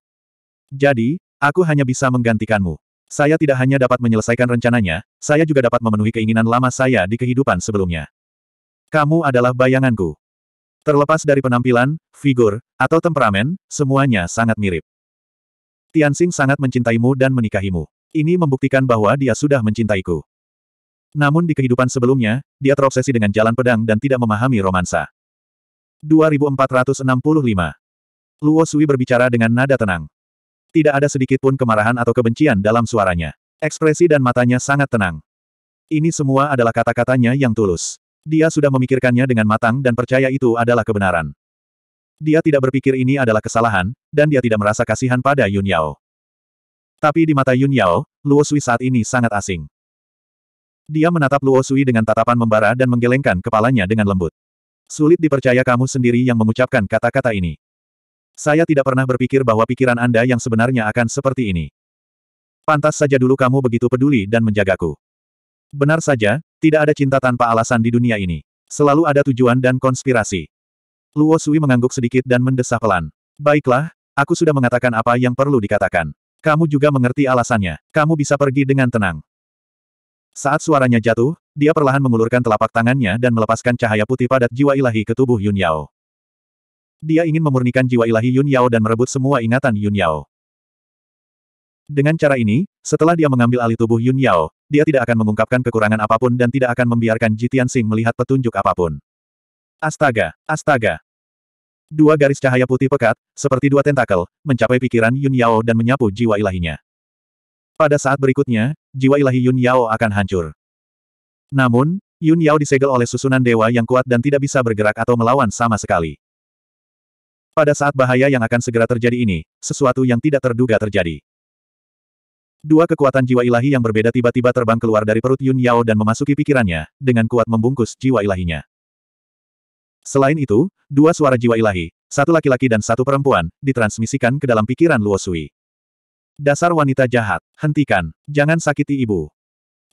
Jadi, aku hanya bisa menggantikanmu. Saya tidak hanya dapat menyelesaikan rencananya, saya juga dapat memenuhi keinginan lama saya di kehidupan sebelumnya. Kamu adalah bayanganku. Terlepas dari penampilan, figur, atau temperamen, semuanya sangat mirip. Tianxing sangat mencintaimu dan menikahimu. Ini membuktikan bahwa dia sudah mencintaiku. Namun di kehidupan sebelumnya, dia terobsesi dengan jalan pedang dan tidak memahami romansa. 2465. Luo Sui berbicara dengan nada tenang. Tidak ada sedikit pun kemarahan atau kebencian dalam suaranya. Ekspresi dan matanya sangat tenang. Ini semua adalah kata-katanya yang tulus. Dia sudah memikirkannya dengan matang dan percaya itu adalah kebenaran. Dia tidak berpikir ini adalah kesalahan, dan dia tidak merasa kasihan pada Yun Yao. Tapi di mata Yun Yao, Luo Sui saat ini sangat asing. Dia menatap Luo Sui dengan tatapan membara dan menggelengkan kepalanya dengan lembut. Sulit dipercaya kamu sendiri yang mengucapkan kata-kata ini. Saya tidak pernah berpikir bahwa pikiran Anda yang sebenarnya akan seperti ini. Pantas saja dulu kamu begitu peduli dan menjagaku. Benar saja, tidak ada cinta tanpa alasan di dunia ini. Selalu ada tujuan dan konspirasi. Luo Sui mengangguk sedikit dan mendesah pelan. Baiklah, aku sudah mengatakan apa yang perlu dikatakan. Kamu juga mengerti alasannya. Kamu bisa pergi dengan tenang. Saat suaranya jatuh, dia perlahan mengulurkan telapak tangannya dan melepaskan cahaya putih padat jiwa ilahi ke tubuh Yun Yao. Dia ingin memurnikan jiwa ilahi Yun Yao dan merebut semua ingatan Yun Yao. Dengan cara ini, setelah dia mengambil alih tubuh Yun Yao, dia tidak akan mengungkapkan kekurangan apapun dan tidak akan membiarkan Jitian Sing melihat petunjuk apapun. Astaga, astaga. Dua garis cahaya putih pekat, seperti dua tentakel, mencapai pikiran Yun Yao dan menyapu jiwa ilahinya. Pada saat berikutnya, jiwa ilahi Yun Yao akan hancur. Namun, Yun Yao disegel oleh susunan dewa yang kuat dan tidak bisa bergerak atau melawan sama sekali. Pada saat bahaya yang akan segera terjadi ini, sesuatu yang tidak terduga terjadi. Dua kekuatan jiwa ilahi yang berbeda tiba-tiba terbang keluar dari perut Yun Yao dan memasuki pikirannya, dengan kuat membungkus jiwa ilahinya. Selain itu, dua suara jiwa ilahi, satu laki-laki dan satu perempuan, ditransmisikan ke dalam pikiran Luo Sui. Dasar wanita jahat, hentikan, jangan sakiti ibu.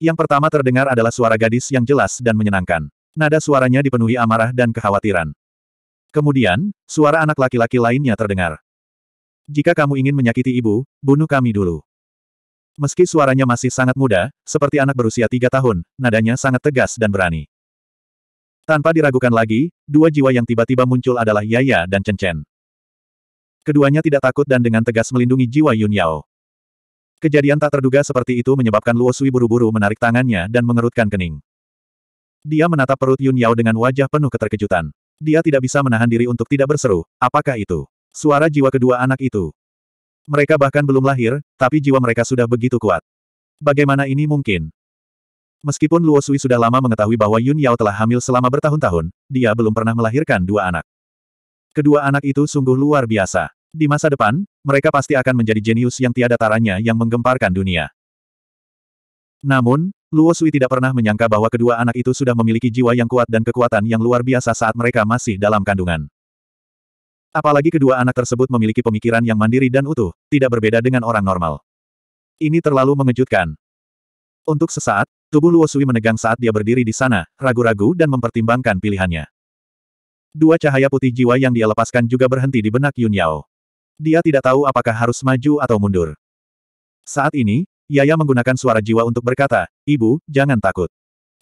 Yang pertama terdengar adalah suara gadis yang jelas dan menyenangkan. Nada suaranya dipenuhi amarah dan kekhawatiran. Kemudian, suara anak laki-laki lainnya terdengar. Jika kamu ingin menyakiti ibu, bunuh kami dulu. Meski suaranya masih sangat muda, seperti anak berusia tiga tahun, nadanya sangat tegas dan berani. Tanpa diragukan lagi, dua jiwa yang tiba-tiba muncul adalah Yaya dan Chen Chen. Keduanya tidak takut dan dengan tegas melindungi jiwa Yun Yao. Kejadian tak terduga seperti itu menyebabkan Luo Sui buru-buru menarik tangannya dan mengerutkan kening. Dia menatap perut Yun Yao dengan wajah penuh keterkejutan. Dia tidak bisa menahan diri untuk tidak berseru, apakah itu? Suara jiwa kedua anak itu. Mereka bahkan belum lahir, tapi jiwa mereka sudah begitu kuat. Bagaimana ini mungkin? Meskipun Luo Sui sudah lama mengetahui bahwa Yun Yao telah hamil selama bertahun-tahun, dia belum pernah melahirkan dua anak. Kedua anak itu sungguh luar biasa. Di masa depan, mereka pasti akan menjadi jenius yang tiada taranya yang menggemparkan dunia. Namun, Luo Sui tidak pernah menyangka bahwa kedua anak itu sudah memiliki jiwa yang kuat dan kekuatan yang luar biasa saat mereka masih dalam kandungan. Apalagi kedua anak tersebut memiliki pemikiran yang mandiri dan utuh, tidak berbeda dengan orang normal. Ini terlalu mengejutkan. Untuk sesaat, tubuh Luo Sui menegang saat dia berdiri di sana, ragu-ragu dan mempertimbangkan pilihannya. Dua cahaya putih jiwa yang dia lepaskan juga berhenti di benak Yun Yao. Dia tidak tahu apakah harus maju atau mundur. Saat ini, Yaya menggunakan suara jiwa untuk berkata, Ibu, jangan takut.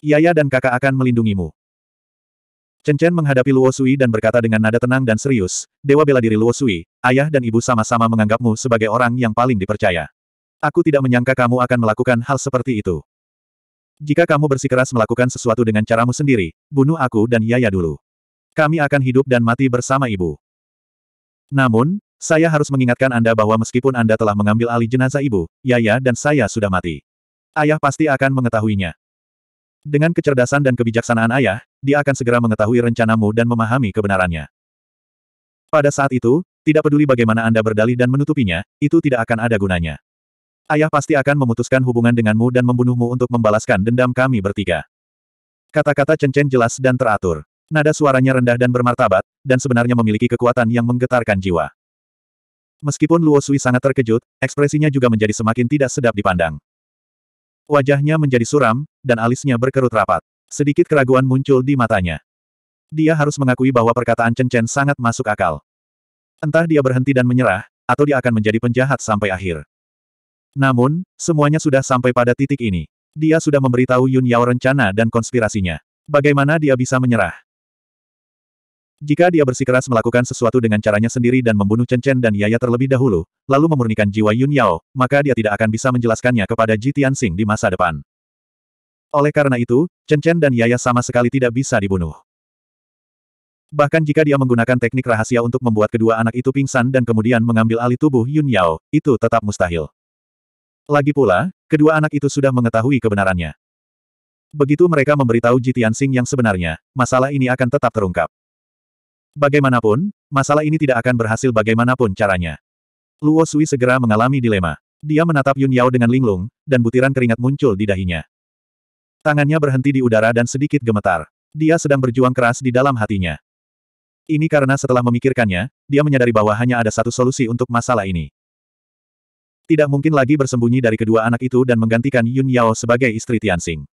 Yaya dan kakak akan melindungimu. Chen Chen menghadapi Luo Sui dan berkata dengan nada tenang dan serius, Dewa bela diri Luo Sui, ayah dan ibu sama-sama menganggapmu sebagai orang yang paling dipercaya. Aku tidak menyangka kamu akan melakukan hal seperti itu. Jika kamu bersikeras melakukan sesuatu dengan caramu sendiri, bunuh aku dan Yaya dulu. Kami akan hidup dan mati bersama ibu. Namun, saya harus mengingatkan Anda bahwa meskipun Anda telah mengambil alih jenazah ibu, Yaya dan saya sudah mati. Ayah pasti akan mengetahuinya. Dengan kecerdasan dan kebijaksanaan ayah, dia akan segera mengetahui rencanamu dan memahami kebenarannya. Pada saat itu, tidak peduli bagaimana Anda berdalih dan menutupinya, itu tidak akan ada gunanya. Ayah pasti akan memutuskan hubungan denganmu dan membunuhmu untuk membalaskan dendam kami bertiga. Kata-kata Chen Chen jelas dan teratur. Nada suaranya rendah dan bermartabat, dan sebenarnya memiliki kekuatan yang menggetarkan jiwa. Meskipun Luo Sui sangat terkejut, ekspresinya juga menjadi semakin tidak sedap dipandang. Wajahnya menjadi suram, dan alisnya berkerut rapat. Sedikit keraguan muncul di matanya. Dia harus mengakui bahwa perkataan Chen Chen sangat masuk akal. Entah dia berhenti dan menyerah, atau dia akan menjadi penjahat sampai akhir. Namun, semuanya sudah sampai pada titik ini. Dia sudah memberitahu Yun Yao rencana dan konspirasinya. Bagaimana dia bisa menyerah? Jika dia bersikeras melakukan sesuatu dengan caranya sendiri dan membunuh Chen Chen dan Yaya terlebih dahulu, lalu memurnikan jiwa Yun Yao, maka dia tidak akan bisa menjelaskannya kepada Ji Tianxing di masa depan. Oleh karena itu, Chen Chen dan Yaya sama sekali tidak bisa dibunuh. Bahkan jika dia menggunakan teknik rahasia untuk membuat kedua anak itu pingsan dan kemudian mengambil alih tubuh Yun Yao, itu tetap mustahil. Lagi pula, kedua anak itu sudah mengetahui kebenarannya. Begitu mereka memberitahu Ji Tianxing yang sebenarnya, masalah ini akan tetap terungkap. Bagaimanapun, masalah ini tidak akan berhasil bagaimanapun caranya. Luo Sui segera mengalami dilema. Dia menatap Yun Yao dengan linglung, dan butiran keringat muncul di dahinya. Tangannya berhenti di udara dan sedikit gemetar. Dia sedang berjuang keras di dalam hatinya. Ini karena setelah memikirkannya, dia menyadari bahwa hanya ada satu solusi untuk masalah ini. Tidak mungkin lagi bersembunyi dari kedua anak itu dan menggantikan Yun Yao sebagai istri Tianxing.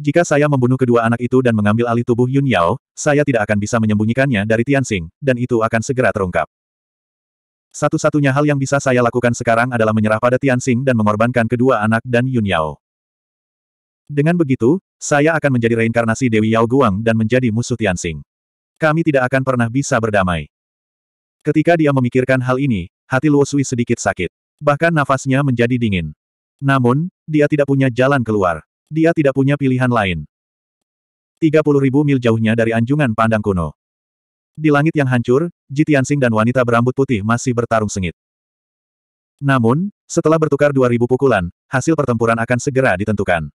Jika saya membunuh kedua anak itu dan mengambil alih tubuh Yun Yao, saya tidak akan bisa menyembunyikannya dari Tianxing, dan itu akan segera terungkap. Satu-satunya hal yang bisa saya lakukan sekarang adalah menyerah pada Tianxing dan mengorbankan kedua anak dan Yun Yao. Dengan begitu, saya akan menjadi reinkarnasi Dewi Yao Guang dan menjadi musuh Tianxing. Kami tidak akan pernah bisa berdamai. Ketika dia memikirkan hal ini, hati Luo Sui sedikit sakit. Bahkan nafasnya menjadi dingin. Namun, dia tidak punya jalan keluar. Dia tidak punya pilihan lain. 30.000 mil jauhnya dari anjungan pandang kuno. Di langit yang hancur, Ji Tianxing dan wanita berambut putih masih bertarung sengit. Namun, setelah bertukar 2.000 pukulan, hasil pertempuran akan segera ditentukan.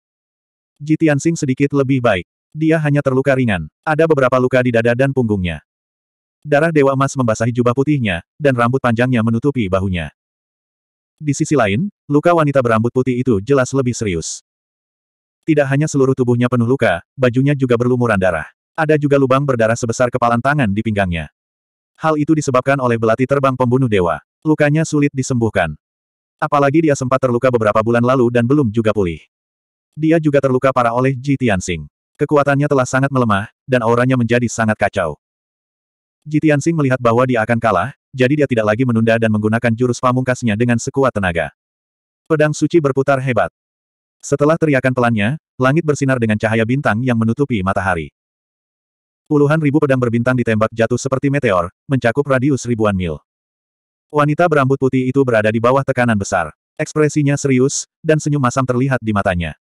Ji Tianxing sedikit lebih baik. Dia hanya terluka ringan. Ada beberapa luka di dada dan punggungnya. Darah Dewa Emas membasahi jubah putihnya, dan rambut panjangnya menutupi bahunya. Di sisi lain, luka wanita berambut putih itu jelas lebih serius. Tidak hanya seluruh tubuhnya penuh luka, bajunya juga berlumuran darah. Ada juga lubang berdarah sebesar kepalan tangan di pinggangnya. Hal itu disebabkan oleh belati terbang pembunuh dewa. Lukanya sulit disembuhkan. Apalagi dia sempat terluka beberapa bulan lalu dan belum juga pulih. Dia juga terluka parah oleh Ji Tianxing. Kekuatannya telah sangat melemah, dan auranya menjadi sangat kacau. Ji Tianxing melihat bahwa dia akan kalah, jadi dia tidak lagi menunda dan menggunakan jurus pamungkasnya dengan sekuat tenaga. Pedang suci berputar hebat. Setelah teriakan pelannya, langit bersinar dengan cahaya bintang yang menutupi matahari. Puluhan ribu pedang berbintang ditembak jatuh seperti meteor, mencakup radius ribuan mil. Wanita berambut putih itu berada di bawah tekanan besar. Ekspresinya serius, dan senyum masam terlihat di matanya.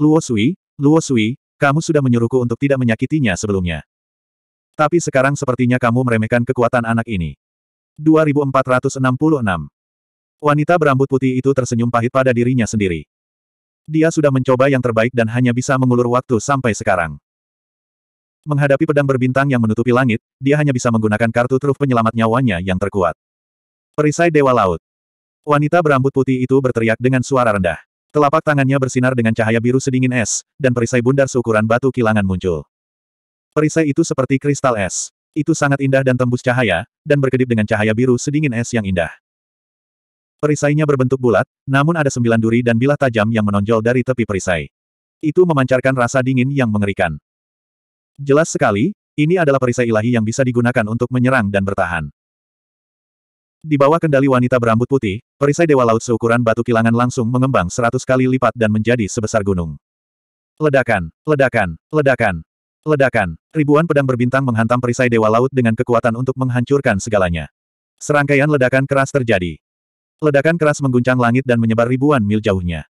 Luo Sui, Luo Sui, kamu sudah menyuruhku untuk tidak menyakitinya sebelumnya. Tapi sekarang sepertinya kamu meremehkan kekuatan anak ini. 2466 Wanita berambut putih itu tersenyum pahit pada dirinya sendiri. Dia sudah mencoba yang terbaik dan hanya bisa mengulur waktu sampai sekarang. Menghadapi pedang berbintang yang menutupi langit, dia hanya bisa menggunakan kartu truf penyelamat nyawanya yang terkuat. Perisai Dewa Laut. Wanita berambut putih itu berteriak dengan suara rendah. Telapak tangannya bersinar dengan cahaya biru sedingin es, dan perisai bundar seukuran batu kilangan muncul. Perisai itu seperti kristal es. Itu sangat indah dan tembus cahaya, dan berkedip dengan cahaya biru sedingin es yang indah. Perisainya berbentuk bulat, namun ada sembilan duri dan bilah tajam yang menonjol dari tepi perisai. Itu memancarkan rasa dingin yang mengerikan. Jelas sekali, ini adalah perisai ilahi yang bisa digunakan untuk menyerang dan bertahan. Di bawah kendali wanita berambut putih, perisai Dewa Laut seukuran batu kilangan langsung mengembang seratus kali lipat dan menjadi sebesar gunung. Ledakan, ledakan, ledakan, ledakan. Ribuan pedang berbintang menghantam perisai Dewa Laut dengan kekuatan untuk menghancurkan segalanya. Serangkaian ledakan keras terjadi. Ledakan keras mengguncang langit dan menyebar ribuan mil jauhnya.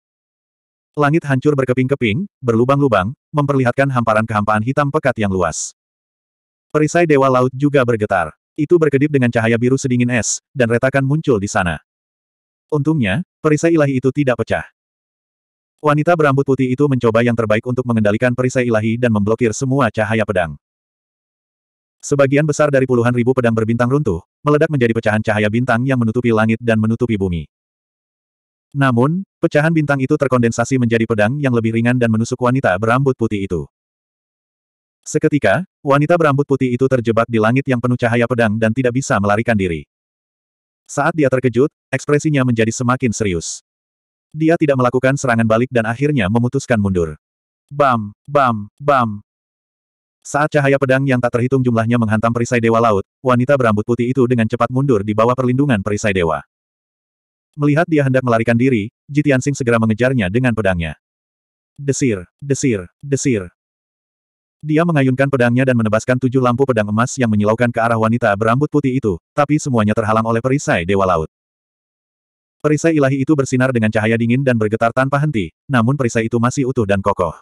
Langit hancur berkeping-keping, berlubang-lubang, memperlihatkan hamparan kehampaan hitam pekat yang luas. Perisai Dewa Laut juga bergetar. Itu berkedip dengan cahaya biru sedingin es, dan retakan muncul di sana. Untungnya, perisai ilahi itu tidak pecah. Wanita berambut putih itu mencoba yang terbaik untuk mengendalikan perisai ilahi dan memblokir semua cahaya pedang. Sebagian besar dari puluhan ribu pedang berbintang runtuh, meledak menjadi pecahan cahaya bintang yang menutupi langit dan menutupi bumi. Namun, pecahan bintang itu terkondensasi menjadi pedang yang lebih ringan dan menusuk wanita berambut putih itu. Seketika, wanita berambut putih itu terjebak di langit yang penuh cahaya pedang dan tidak bisa melarikan diri. Saat dia terkejut, ekspresinya menjadi semakin serius. Dia tidak melakukan serangan balik dan akhirnya memutuskan mundur. Bam, bam, bam. Saat cahaya pedang yang tak terhitung jumlahnya menghantam perisai dewa laut, wanita berambut putih itu dengan cepat mundur di bawah perlindungan perisai dewa. Melihat dia hendak melarikan diri, Jitian Sing segera mengejarnya dengan pedangnya. Desir, desir, desir. Dia mengayunkan pedangnya dan menebaskan tujuh lampu pedang emas yang menyilaukan ke arah wanita berambut putih itu, tapi semuanya terhalang oleh perisai Dewa Laut. Perisai ilahi itu bersinar dengan cahaya dingin dan bergetar tanpa henti, namun perisai itu masih utuh dan kokoh.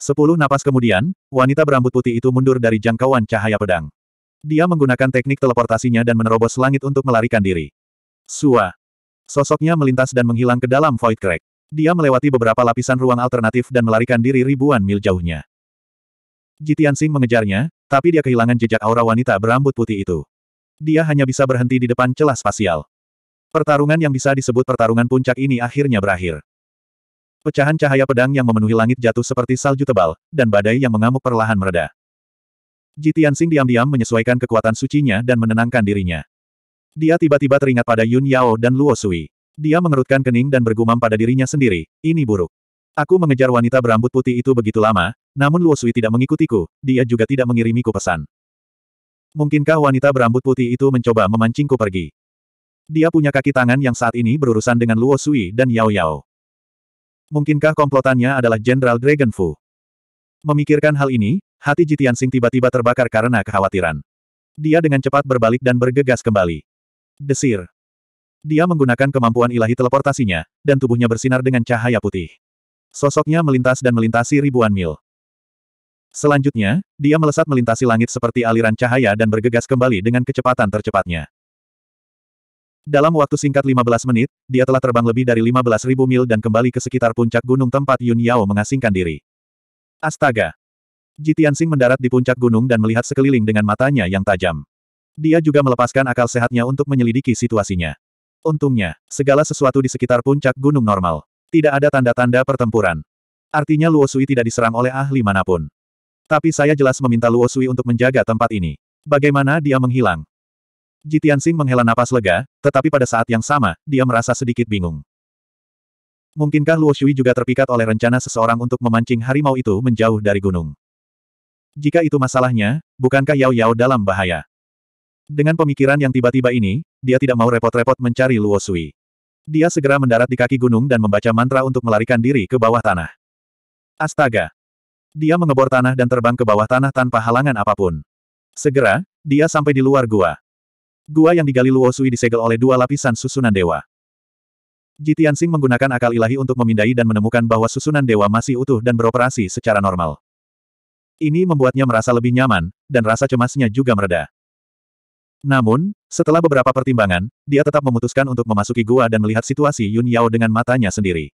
Sepuluh napas kemudian, wanita berambut putih itu mundur dari jangkauan cahaya pedang. Dia menggunakan teknik teleportasinya dan menerobos langit untuk melarikan diri. Sua. Sosoknya melintas dan menghilang ke dalam void crack. Dia melewati beberapa lapisan ruang alternatif dan melarikan diri ribuan mil jauhnya. Jitian Sing mengejarnya, tapi dia kehilangan jejak aura wanita berambut putih itu. Dia hanya bisa berhenti di depan celah spasial. Pertarungan yang bisa disebut pertarungan puncak ini akhirnya berakhir. Pecahan cahaya pedang yang memenuhi langit jatuh seperti salju tebal, dan badai yang mengamuk perlahan mereda. Jitian Sing diam-diam menyesuaikan kekuatan sucinya dan menenangkan dirinya. Dia tiba-tiba teringat pada Yun Yao dan Luo Sui. Dia mengerutkan kening dan bergumam pada dirinya sendiri, ini buruk. Aku mengejar wanita berambut putih itu begitu lama, namun Luo Sui tidak mengikutiku, dia juga tidak mengirimiku pesan. Mungkinkah wanita berambut putih itu mencoba memancingku pergi? Dia punya kaki tangan yang saat ini berurusan dengan Luo Sui dan Yao Yao. Mungkinkah komplotannya adalah Jenderal Dragon Fu? Memikirkan hal ini, hati Jitian Sing tiba-tiba terbakar karena kekhawatiran. Dia dengan cepat berbalik dan bergegas kembali. Desir. Dia menggunakan kemampuan ilahi teleportasinya, dan tubuhnya bersinar dengan cahaya putih. Sosoknya melintas dan melintasi ribuan mil. Selanjutnya, dia melesat melintasi langit seperti aliran cahaya dan bergegas kembali dengan kecepatan tercepatnya. Dalam waktu singkat 15 menit, dia telah terbang lebih dari 15.000 mil dan kembali ke sekitar puncak gunung tempat Yun Yao mengasingkan diri. Astaga! Jitiansing mendarat di puncak gunung dan melihat sekeliling dengan matanya yang tajam. Dia juga melepaskan akal sehatnya untuk menyelidiki situasinya. Untungnya, segala sesuatu di sekitar puncak gunung normal. Tidak ada tanda-tanda pertempuran. Artinya Luo Sui tidak diserang oleh ahli manapun. Tapi saya jelas meminta Luo Sui untuk menjaga tempat ini. Bagaimana dia menghilang? Jitian Xing menghela napas lega, tetapi pada saat yang sama, dia merasa sedikit bingung. Mungkinkah Luo Sui juga terpikat oleh rencana seseorang untuk memancing harimau itu menjauh dari gunung? Jika itu masalahnya, bukankah Yao Yao dalam bahaya? Dengan pemikiran yang tiba-tiba ini, dia tidak mau repot-repot mencari Luo Sui. Dia segera mendarat di kaki gunung dan membaca mantra untuk melarikan diri ke bawah tanah. Astaga! Dia mengebor tanah dan terbang ke bawah tanah tanpa halangan apapun. Segera, dia sampai di luar gua. Gua yang digali Luo Sui disegel oleh dua lapisan susunan dewa. Sing menggunakan akal ilahi untuk memindai dan menemukan bahwa susunan dewa masih utuh dan beroperasi secara normal. Ini membuatnya merasa lebih nyaman, dan rasa cemasnya juga mereda. Namun, setelah beberapa pertimbangan, dia tetap memutuskan untuk memasuki gua dan melihat situasi Yun Yao dengan matanya sendiri.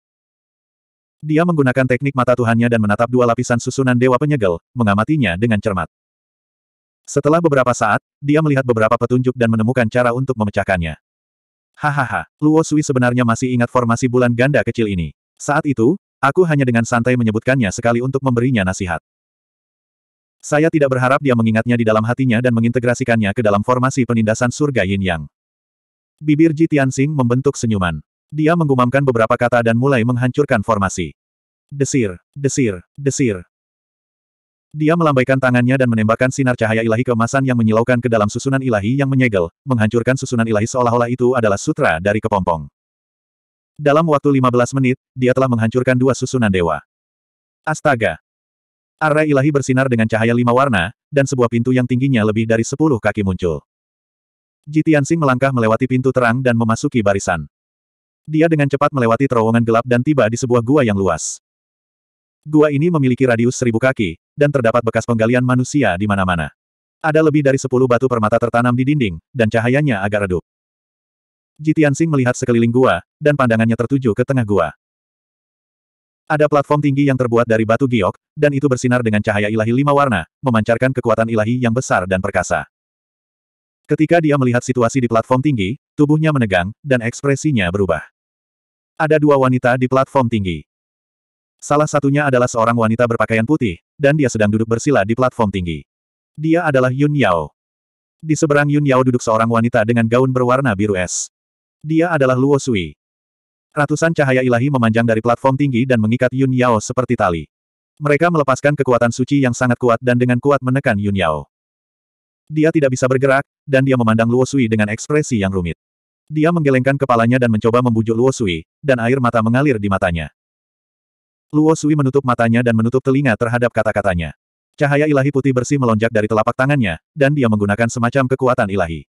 Dia menggunakan teknik mata Tuhannya dan menatap dua lapisan susunan Dewa Penyegel, mengamatinya dengan cermat. Setelah beberapa saat, dia melihat beberapa petunjuk dan menemukan cara untuk memecahkannya. Hahaha, Luo Sui sebenarnya masih ingat formasi bulan ganda kecil ini. Saat itu, aku hanya dengan santai menyebutkannya sekali untuk memberinya nasihat. Saya tidak berharap dia mengingatnya di dalam hatinya dan mengintegrasikannya ke dalam formasi penindasan surga Yin Yang. Bibir Ji Tianxing membentuk senyuman. Dia menggumamkan beberapa kata dan mulai menghancurkan formasi. Desir, desir, desir. Dia melambaikan tangannya dan menembakkan sinar cahaya ilahi kemasan yang menyilaukan ke dalam susunan ilahi yang menyegel, menghancurkan susunan ilahi seolah-olah itu adalah sutra dari kepompong. Dalam waktu 15 menit, dia telah menghancurkan dua susunan dewa. Astaga! Array ilahi bersinar dengan cahaya lima warna, dan sebuah pintu yang tingginya lebih dari sepuluh kaki muncul. Jitiansing melangkah melewati pintu terang dan memasuki barisan. Dia dengan cepat melewati terowongan gelap dan tiba di sebuah gua yang luas. Gua ini memiliki radius seribu kaki, dan terdapat bekas penggalian manusia di mana-mana. Ada lebih dari sepuluh batu permata tertanam di dinding, dan cahayanya agak redup. Jitiansing melihat sekeliling gua, dan pandangannya tertuju ke tengah gua. Ada platform tinggi yang terbuat dari batu giok, dan itu bersinar dengan cahaya ilahi lima warna, memancarkan kekuatan ilahi yang besar dan perkasa. Ketika dia melihat situasi di platform tinggi, tubuhnya menegang, dan ekspresinya berubah. Ada dua wanita di platform tinggi. Salah satunya adalah seorang wanita berpakaian putih, dan dia sedang duduk bersila di platform tinggi. Dia adalah Yun Yao. Di seberang Yun Yao duduk seorang wanita dengan gaun berwarna biru es. Dia adalah Luo Sui. Ratusan cahaya ilahi memanjang dari platform tinggi dan mengikat Yun Yao seperti tali. Mereka melepaskan kekuatan suci yang sangat kuat dan dengan kuat menekan Yun Yao. Dia tidak bisa bergerak, dan dia memandang Luo Sui dengan ekspresi yang rumit. Dia menggelengkan kepalanya dan mencoba membujuk Luo Sui, dan air mata mengalir di matanya. Luo Sui menutup matanya dan menutup telinga terhadap kata-katanya. Cahaya ilahi putih bersih melonjak dari telapak tangannya, dan dia menggunakan semacam kekuatan ilahi.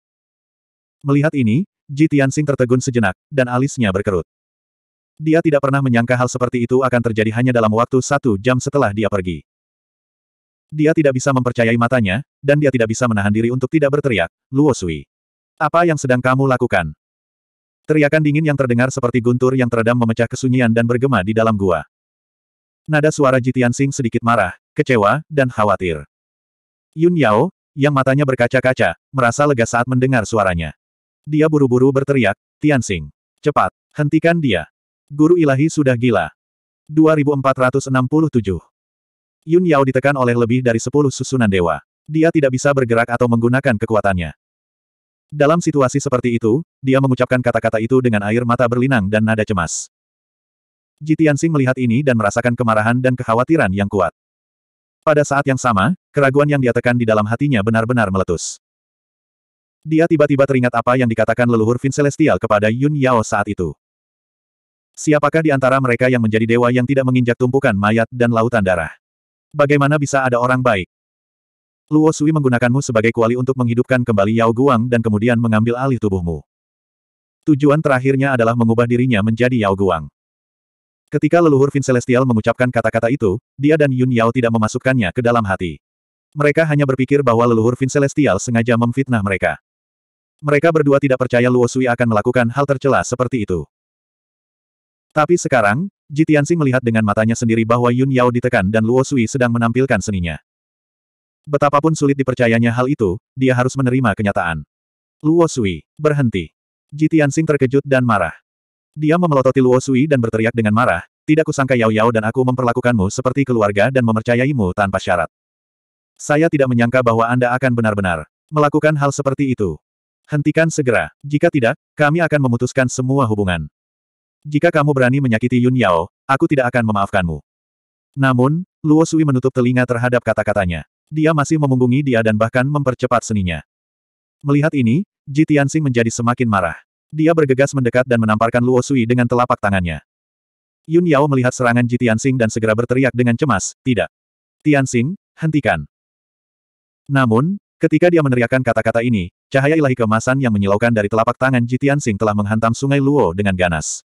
Melihat ini, Ji Tianxing tertegun sejenak, dan alisnya berkerut. Dia tidak pernah menyangka hal seperti itu akan terjadi hanya dalam waktu satu jam setelah dia pergi. Dia tidak bisa mempercayai matanya, dan dia tidak bisa menahan diri untuk tidak berteriak, Luo Sui. Apa yang sedang kamu lakukan? Teriakan dingin yang terdengar seperti guntur yang teredam memecah kesunyian dan bergema di dalam gua. Nada suara Jitian Sing sedikit marah, kecewa, dan khawatir. Yun Yao, yang matanya berkaca-kaca, merasa lega saat mendengar suaranya. Dia buru-buru berteriak, Tian Sing, cepat, hentikan dia. Guru ilahi sudah gila. 2467 Yun Yao ditekan oleh lebih dari 10 susunan dewa. Dia tidak bisa bergerak atau menggunakan kekuatannya. Dalam situasi seperti itu, dia mengucapkan kata-kata itu dengan air mata berlinang dan nada cemas. Jitiansing melihat ini dan merasakan kemarahan dan kekhawatiran yang kuat. Pada saat yang sama, keraguan yang dia tekan di dalam hatinya benar-benar meletus. Dia tiba-tiba teringat apa yang dikatakan leluhur Vin Celestial kepada Yun Yao saat itu. Siapakah di antara mereka yang menjadi dewa yang tidak menginjak tumpukan mayat dan lautan darah? Bagaimana bisa ada orang baik? Luo Sui menggunakanmu sebagai kuali untuk menghidupkan kembali Yao Guang dan kemudian mengambil alih tubuhmu. Tujuan terakhirnya adalah mengubah dirinya menjadi Yao Guang. Ketika leluhur Vin Celestial mengucapkan kata-kata itu, dia dan Yun Yao tidak memasukkannya ke dalam hati. Mereka hanya berpikir bahwa leluhur Vin Celestial sengaja memfitnah mereka. Mereka berdua tidak percaya Luo Sui akan melakukan hal tercela seperti itu. Tapi sekarang, Jitiansi melihat dengan matanya sendiri bahwa Yun Yao ditekan dan Luo Sui sedang menampilkan seninya. Betapapun sulit dipercayanya hal itu, dia harus menerima kenyataan. Luo Sui, berhenti. Ji Tianxing terkejut dan marah. Dia memelototi Luo Sui dan berteriak dengan marah, tidak kusangka Yao Yao dan aku memperlakukanmu seperti keluarga dan memercayaimu tanpa syarat. Saya tidak menyangka bahwa Anda akan benar-benar melakukan hal seperti itu. Hentikan segera, jika tidak, kami akan memutuskan semua hubungan. Jika kamu berani menyakiti Yun Yao, aku tidak akan memaafkanmu. Namun, Luo Sui menutup telinga terhadap kata-katanya dia masih memunggungi dia dan bahkan mempercepat seninya. Melihat ini, Ji Tianxing menjadi semakin marah. Dia bergegas mendekat dan menamparkan Luo Sui dengan telapak tangannya. Yun Yao melihat serangan Ji Tianxing dan segera berteriak dengan cemas, tidak. Tianxing, hentikan. Namun, ketika dia meneriakkan kata-kata ini, cahaya ilahi kemasan yang menyilaukan dari telapak tangan Ji Tianxing telah menghantam sungai Luo dengan ganas.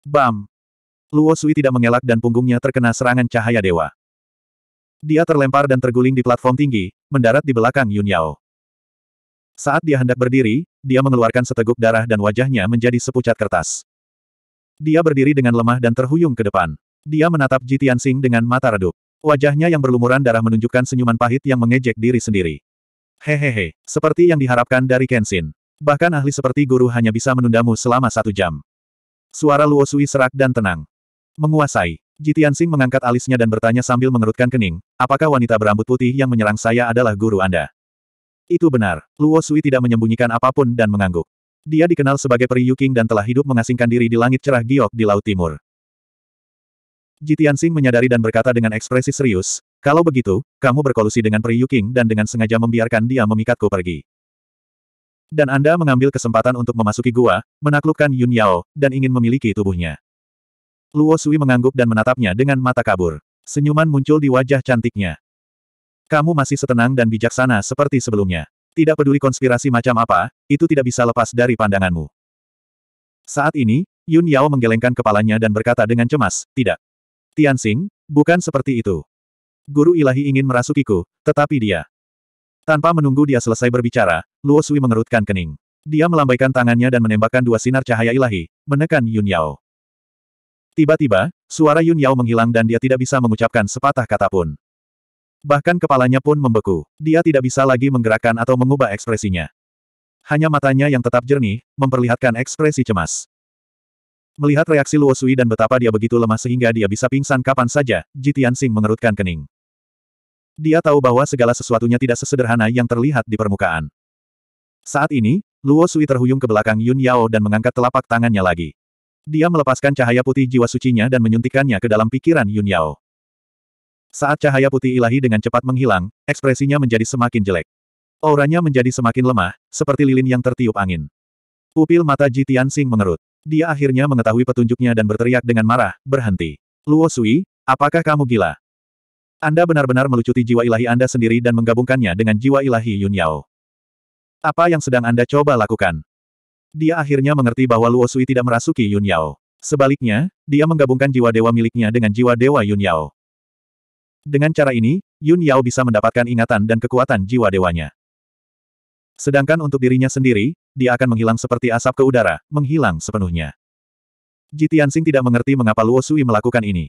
Bam! Luo Sui tidak mengelak dan punggungnya terkena serangan cahaya dewa. Dia terlempar dan terguling di platform tinggi, mendarat di belakang Yun Yao. Saat dia hendak berdiri, dia mengeluarkan seteguk darah dan wajahnya menjadi sepucat kertas. Dia berdiri dengan lemah dan terhuyung ke depan. Dia menatap Ji Tianxing dengan mata redup. Wajahnya yang berlumuran darah menunjukkan senyuman pahit yang mengejek diri sendiri. Hehehe, seperti yang diharapkan dari Kenshin. Bahkan ahli seperti guru hanya bisa menundamu selama satu jam. Suara Luo Sui serak dan tenang. Menguasai. Jitian Sing mengangkat alisnya dan bertanya sambil mengerutkan kening, apakah wanita berambut putih yang menyerang saya adalah guru Anda? Itu benar, Luo Sui tidak menyembunyikan apapun dan mengangguk. Dia dikenal sebagai peri Yuking dan telah hidup mengasingkan diri di langit cerah giok di Laut Timur. Jitian Sing menyadari dan berkata dengan ekspresi serius, kalau begitu, kamu berkolusi dengan peri Yuking dan dengan sengaja membiarkan dia memikatku pergi. Dan Anda mengambil kesempatan untuk memasuki gua, menaklukkan Yun Yao, dan ingin memiliki tubuhnya. Luo Sui mengangguk dan menatapnya dengan mata kabur. Senyuman muncul di wajah cantiknya. Kamu masih setenang dan bijaksana seperti sebelumnya. Tidak peduli konspirasi macam apa, itu tidak bisa lepas dari pandanganmu. Saat ini, Yun Yao menggelengkan kepalanya dan berkata dengan cemas, tidak. Tianxing, bukan seperti itu. Guru ilahi ingin merasukiku, tetapi dia. Tanpa menunggu dia selesai berbicara, Luo Sui mengerutkan kening. Dia melambaikan tangannya dan menembakkan dua sinar cahaya ilahi, menekan Yun Yao. Tiba-tiba, suara Yun Yao menghilang dan dia tidak bisa mengucapkan sepatah kata pun. Bahkan kepalanya pun membeku. Dia tidak bisa lagi menggerakkan atau mengubah ekspresinya. Hanya matanya yang tetap jernih, memperlihatkan ekspresi cemas. Melihat reaksi Luo Sui dan betapa dia begitu lemah sehingga dia bisa pingsan kapan saja, Jitian Sing mengerutkan kening. Dia tahu bahwa segala sesuatunya tidak sesederhana yang terlihat di permukaan. Saat ini, Luo Sui terhuyung ke belakang Yun Yao dan mengangkat telapak tangannya lagi. Dia melepaskan cahaya putih jiwa sucinya dan menyuntikkannya ke dalam pikiran Yun Yao. Saat cahaya putih ilahi dengan cepat menghilang, ekspresinya menjadi semakin jelek. Auranya menjadi semakin lemah, seperti lilin yang tertiup angin. Pupil mata Ji Tianxing mengerut. Dia akhirnya mengetahui petunjuknya dan berteriak dengan marah, berhenti. Luo Sui, apakah kamu gila? Anda benar-benar melucuti jiwa ilahi Anda sendiri dan menggabungkannya dengan jiwa ilahi Yun Yao. Apa yang sedang Anda coba lakukan? Dia akhirnya mengerti bahwa Luo Sui tidak merasuki Yun Yao. Sebaliknya, dia menggabungkan jiwa dewa miliknya dengan jiwa dewa Yun Yao. Dengan cara ini, Yun Yao bisa mendapatkan ingatan dan kekuatan jiwa dewanya. Sedangkan untuk dirinya sendiri, dia akan menghilang seperti asap ke udara, menghilang sepenuhnya. Ji Tianxing tidak mengerti mengapa Luo Sui melakukan ini.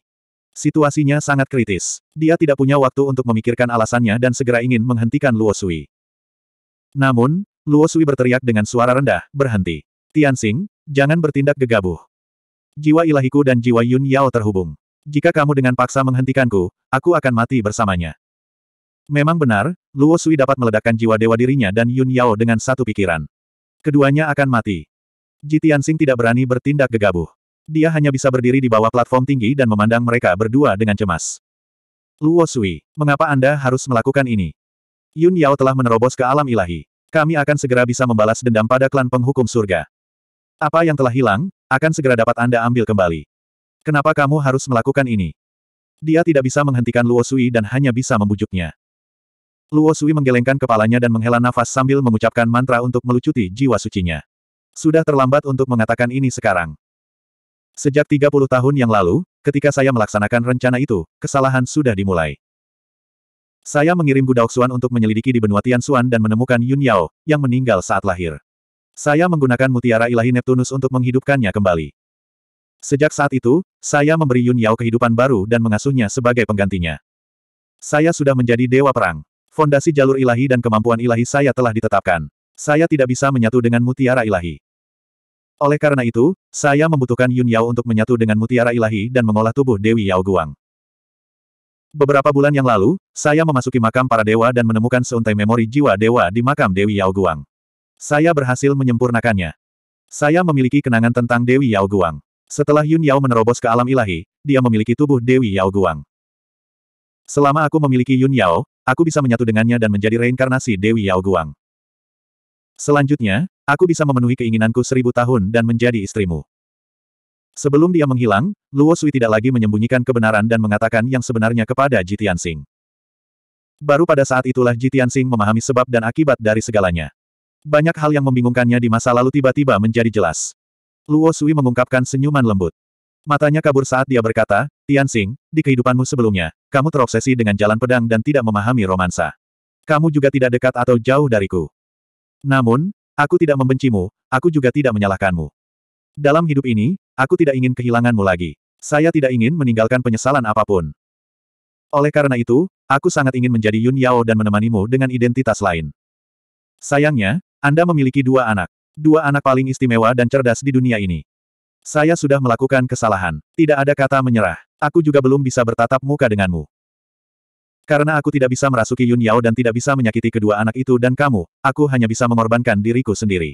Situasinya sangat kritis. Dia tidak punya waktu untuk memikirkan alasannya dan segera ingin menghentikan Luo Sui. Namun, Luo Sui berteriak dengan suara rendah, berhenti. Tianxing, jangan bertindak gegabah. Jiwa ilahiku dan jiwa Yun Yao terhubung. Jika kamu dengan paksa menghentikanku, aku akan mati bersamanya. Memang benar, Luo Sui dapat meledakkan jiwa dewa dirinya dan Yun Yao dengan satu pikiran. Keduanya akan mati. Ji Tianxing tidak berani bertindak gegabah. Dia hanya bisa berdiri di bawah platform tinggi dan memandang mereka berdua dengan cemas. Luo Sui, mengapa Anda harus melakukan ini? Yun Yao telah menerobos ke alam ilahi kami akan segera bisa membalas dendam pada klan penghukum surga. Apa yang telah hilang, akan segera dapat Anda ambil kembali. Kenapa kamu harus melakukan ini? Dia tidak bisa menghentikan Luo Sui dan hanya bisa membujuknya. Luo Sui menggelengkan kepalanya dan menghela nafas sambil mengucapkan mantra untuk melucuti jiwa sucinya. Sudah terlambat untuk mengatakan ini sekarang. Sejak 30 tahun yang lalu, ketika saya melaksanakan rencana itu, kesalahan sudah dimulai. Saya mengirim Budaok Xuan untuk menyelidiki di benua Tian Xuan dan menemukan Yun Yao, yang meninggal saat lahir. Saya menggunakan mutiara ilahi Neptunus untuk menghidupkannya kembali. Sejak saat itu, saya memberi Yun Yao kehidupan baru dan mengasuhnya sebagai penggantinya. Saya sudah menjadi dewa perang. Fondasi jalur ilahi dan kemampuan ilahi saya telah ditetapkan. Saya tidak bisa menyatu dengan mutiara ilahi. Oleh karena itu, saya membutuhkan Yun Yao untuk menyatu dengan mutiara ilahi dan mengolah tubuh Dewi Yao Guang. Beberapa bulan yang lalu, saya memasuki makam para dewa dan menemukan seuntai memori jiwa dewa di makam Dewi Yao Guang. Saya berhasil menyempurnakannya. Saya memiliki kenangan tentang Dewi Yao Guang. Setelah Yun Yao menerobos ke alam ilahi, dia memiliki tubuh Dewi Yao Guang. Selama aku memiliki Yun Yao, aku bisa menyatu dengannya dan menjadi reinkarnasi Dewi Yao Guang. Selanjutnya, aku bisa memenuhi keinginanku seribu tahun dan menjadi istrimu. Sebelum dia menghilang, Luo Sui tidak lagi menyembunyikan kebenaran dan mengatakan yang sebenarnya kepada Ji Tianxing. Baru pada saat itulah Ji Tianxing memahami sebab dan akibat dari segalanya. Banyak hal yang membingungkannya di masa lalu tiba-tiba menjadi jelas. Luo Sui mengungkapkan senyuman lembut. Matanya kabur saat dia berkata, Tianxing, di kehidupanmu sebelumnya, kamu terobsesi dengan jalan pedang dan tidak memahami romansa. Kamu juga tidak dekat atau jauh dariku. Namun, aku tidak membencimu, aku juga tidak menyalahkanmu. Dalam hidup ini, Aku tidak ingin kehilanganmu lagi. Saya tidak ingin meninggalkan penyesalan apapun. Oleh karena itu, aku sangat ingin menjadi Yun Yao dan menemanimu dengan identitas lain. Sayangnya, Anda memiliki dua anak. Dua anak paling istimewa dan cerdas di dunia ini. Saya sudah melakukan kesalahan. Tidak ada kata menyerah. Aku juga belum bisa bertatap muka denganmu. Karena aku tidak bisa merasuki Yun Yao dan tidak bisa menyakiti kedua anak itu dan kamu, aku hanya bisa mengorbankan diriku sendiri.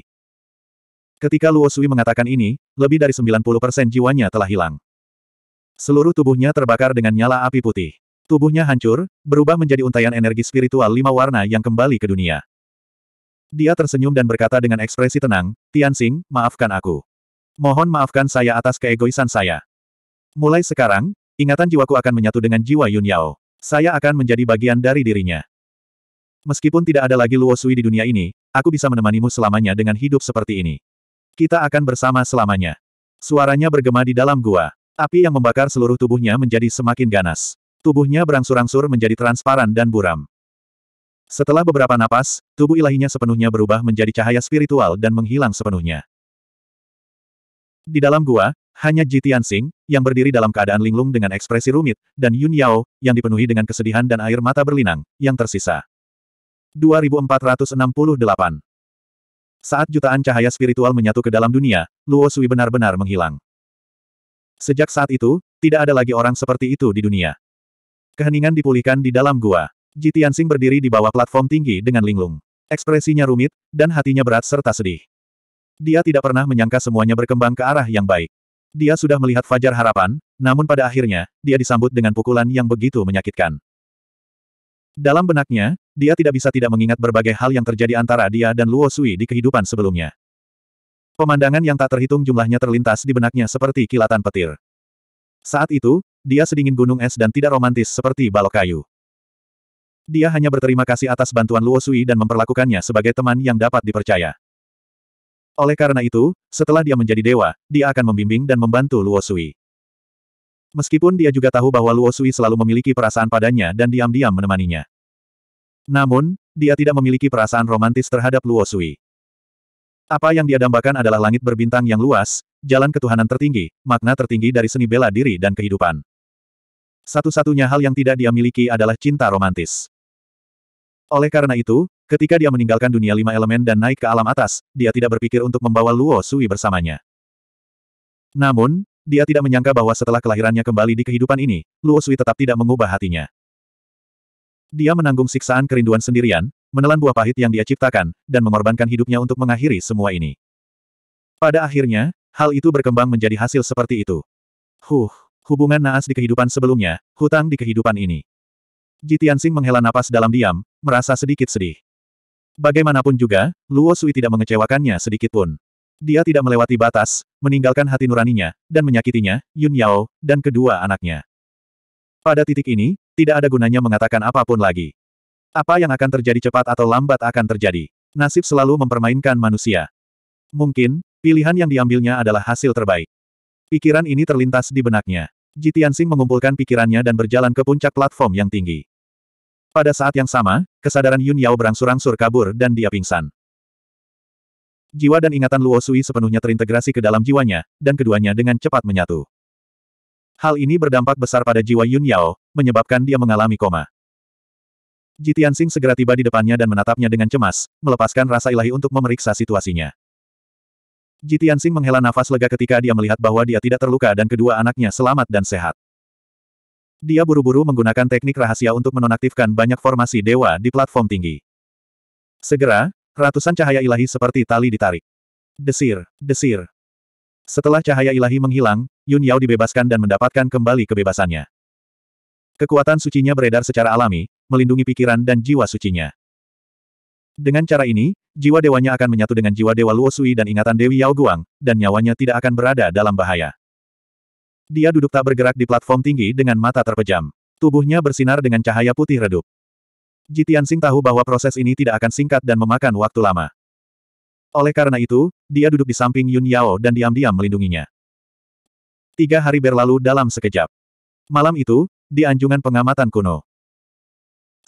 Ketika Luo Sui mengatakan ini, lebih dari 90% jiwanya telah hilang. Seluruh tubuhnya terbakar dengan nyala api putih. Tubuhnya hancur, berubah menjadi untayan energi spiritual lima warna yang kembali ke dunia. Dia tersenyum dan berkata dengan ekspresi tenang, Tianxing, maafkan aku. Mohon maafkan saya atas keegoisan saya. Mulai sekarang, ingatan jiwaku akan menyatu dengan jiwa Yun Yao. Saya akan menjadi bagian dari dirinya. Meskipun tidak ada lagi Luo Sui di dunia ini, aku bisa menemanimu selamanya dengan hidup seperti ini. Kita akan bersama selamanya. Suaranya bergema di dalam gua. Api yang membakar seluruh tubuhnya menjadi semakin ganas. Tubuhnya berangsur-angsur menjadi transparan dan buram. Setelah beberapa napas, tubuh ilahinya sepenuhnya berubah menjadi cahaya spiritual dan menghilang sepenuhnya. Di dalam gua, hanya Jitian Sing, yang berdiri dalam keadaan linglung dengan ekspresi rumit, dan Yun Yao, yang dipenuhi dengan kesedihan dan air mata berlinang, yang tersisa. 2468 saat jutaan cahaya spiritual menyatu ke dalam dunia, Luo Sui benar-benar menghilang. Sejak saat itu, tidak ada lagi orang seperti itu di dunia. Keheningan dipulihkan di dalam gua. Ji berdiri di bawah platform tinggi dengan linglung. Ekspresinya rumit, dan hatinya berat serta sedih. Dia tidak pernah menyangka semuanya berkembang ke arah yang baik. Dia sudah melihat fajar harapan, namun pada akhirnya, dia disambut dengan pukulan yang begitu menyakitkan. Dalam benaknya, dia tidak bisa tidak mengingat berbagai hal yang terjadi antara dia dan Luo Sui di kehidupan sebelumnya. Pemandangan yang tak terhitung jumlahnya terlintas di benaknya seperti kilatan petir. Saat itu, dia sedingin gunung es dan tidak romantis seperti balok kayu. Dia hanya berterima kasih atas bantuan Luo Sui dan memperlakukannya sebagai teman yang dapat dipercaya. Oleh karena itu, setelah dia menjadi dewa, dia akan membimbing dan membantu Luo Sui. Meskipun dia juga tahu bahwa Luo Sui selalu memiliki perasaan padanya dan diam-diam menemaninya. Namun, dia tidak memiliki perasaan romantis terhadap Luo Sui. Apa yang dia dambakan adalah langit berbintang yang luas, jalan ketuhanan tertinggi, makna tertinggi dari seni bela diri dan kehidupan. Satu-satunya hal yang tidak dia miliki adalah cinta romantis. Oleh karena itu, ketika dia meninggalkan dunia lima elemen dan naik ke alam atas, dia tidak berpikir untuk membawa Luo Sui bersamanya. Namun, dia tidak menyangka bahwa setelah kelahirannya kembali di kehidupan ini, Luo Sui tetap tidak mengubah hatinya. Dia menanggung siksaan kerinduan sendirian, menelan buah pahit yang dia ciptakan, dan mengorbankan hidupnya untuk mengakhiri semua ini. Pada akhirnya, hal itu berkembang menjadi hasil seperti itu. Huh, hubungan naas di kehidupan sebelumnya, hutang di kehidupan ini. Jitiansing menghela napas dalam diam, merasa sedikit sedih. Bagaimanapun juga, Luo Sui tidak mengecewakannya sedikitpun. Dia tidak melewati batas, meninggalkan hati nuraninya, dan menyakitinya, Yun Yao, dan kedua anaknya. Pada titik ini, tidak ada gunanya mengatakan apapun lagi. Apa yang akan terjadi cepat atau lambat akan terjadi. Nasib selalu mempermainkan manusia. Mungkin, pilihan yang diambilnya adalah hasil terbaik. Pikiran ini terlintas di benaknya. Jitiansing mengumpulkan pikirannya dan berjalan ke puncak platform yang tinggi. Pada saat yang sama, kesadaran Yun Yao berangsur-angsur kabur dan dia pingsan. Jiwa dan ingatan Luo Sui sepenuhnya terintegrasi ke dalam jiwanya, dan keduanya dengan cepat menyatu. Hal ini berdampak besar pada jiwa Yun Yao, menyebabkan dia mengalami koma. Ji Tianxing segera tiba di depannya dan menatapnya dengan cemas, melepaskan rasa ilahi untuk memeriksa situasinya. Ji Tianxing menghela nafas lega ketika dia melihat bahwa dia tidak terluka dan kedua anaknya selamat dan sehat. Dia buru-buru menggunakan teknik rahasia untuk menonaktifkan banyak formasi dewa di platform tinggi. Segera, Ratusan cahaya ilahi seperti tali ditarik. Desir, desir. Setelah cahaya ilahi menghilang, Yun Yao dibebaskan dan mendapatkan kembali kebebasannya. Kekuatan sucinya beredar secara alami, melindungi pikiran dan jiwa sucinya. Dengan cara ini, jiwa dewanya akan menyatu dengan jiwa dewa Luo Sui dan ingatan Dewi Yao Guang, dan nyawanya tidak akan berada dalam bahaya. Dia duduk tak bergerak di platform tinggi dengan mata terpejam. Tubuhnya bersinar dengan cahaya putih redup. Jitian Sing tahu bahwa proses ini tidak akan singkat dan memakan waktu lama. Oleh karena itu, dia duduk di samping Yun Yao dan diam-diam melindunginya. Tiga hari berlalu dalam sekejap. Malam itu, di anjungan pengamatan kuno.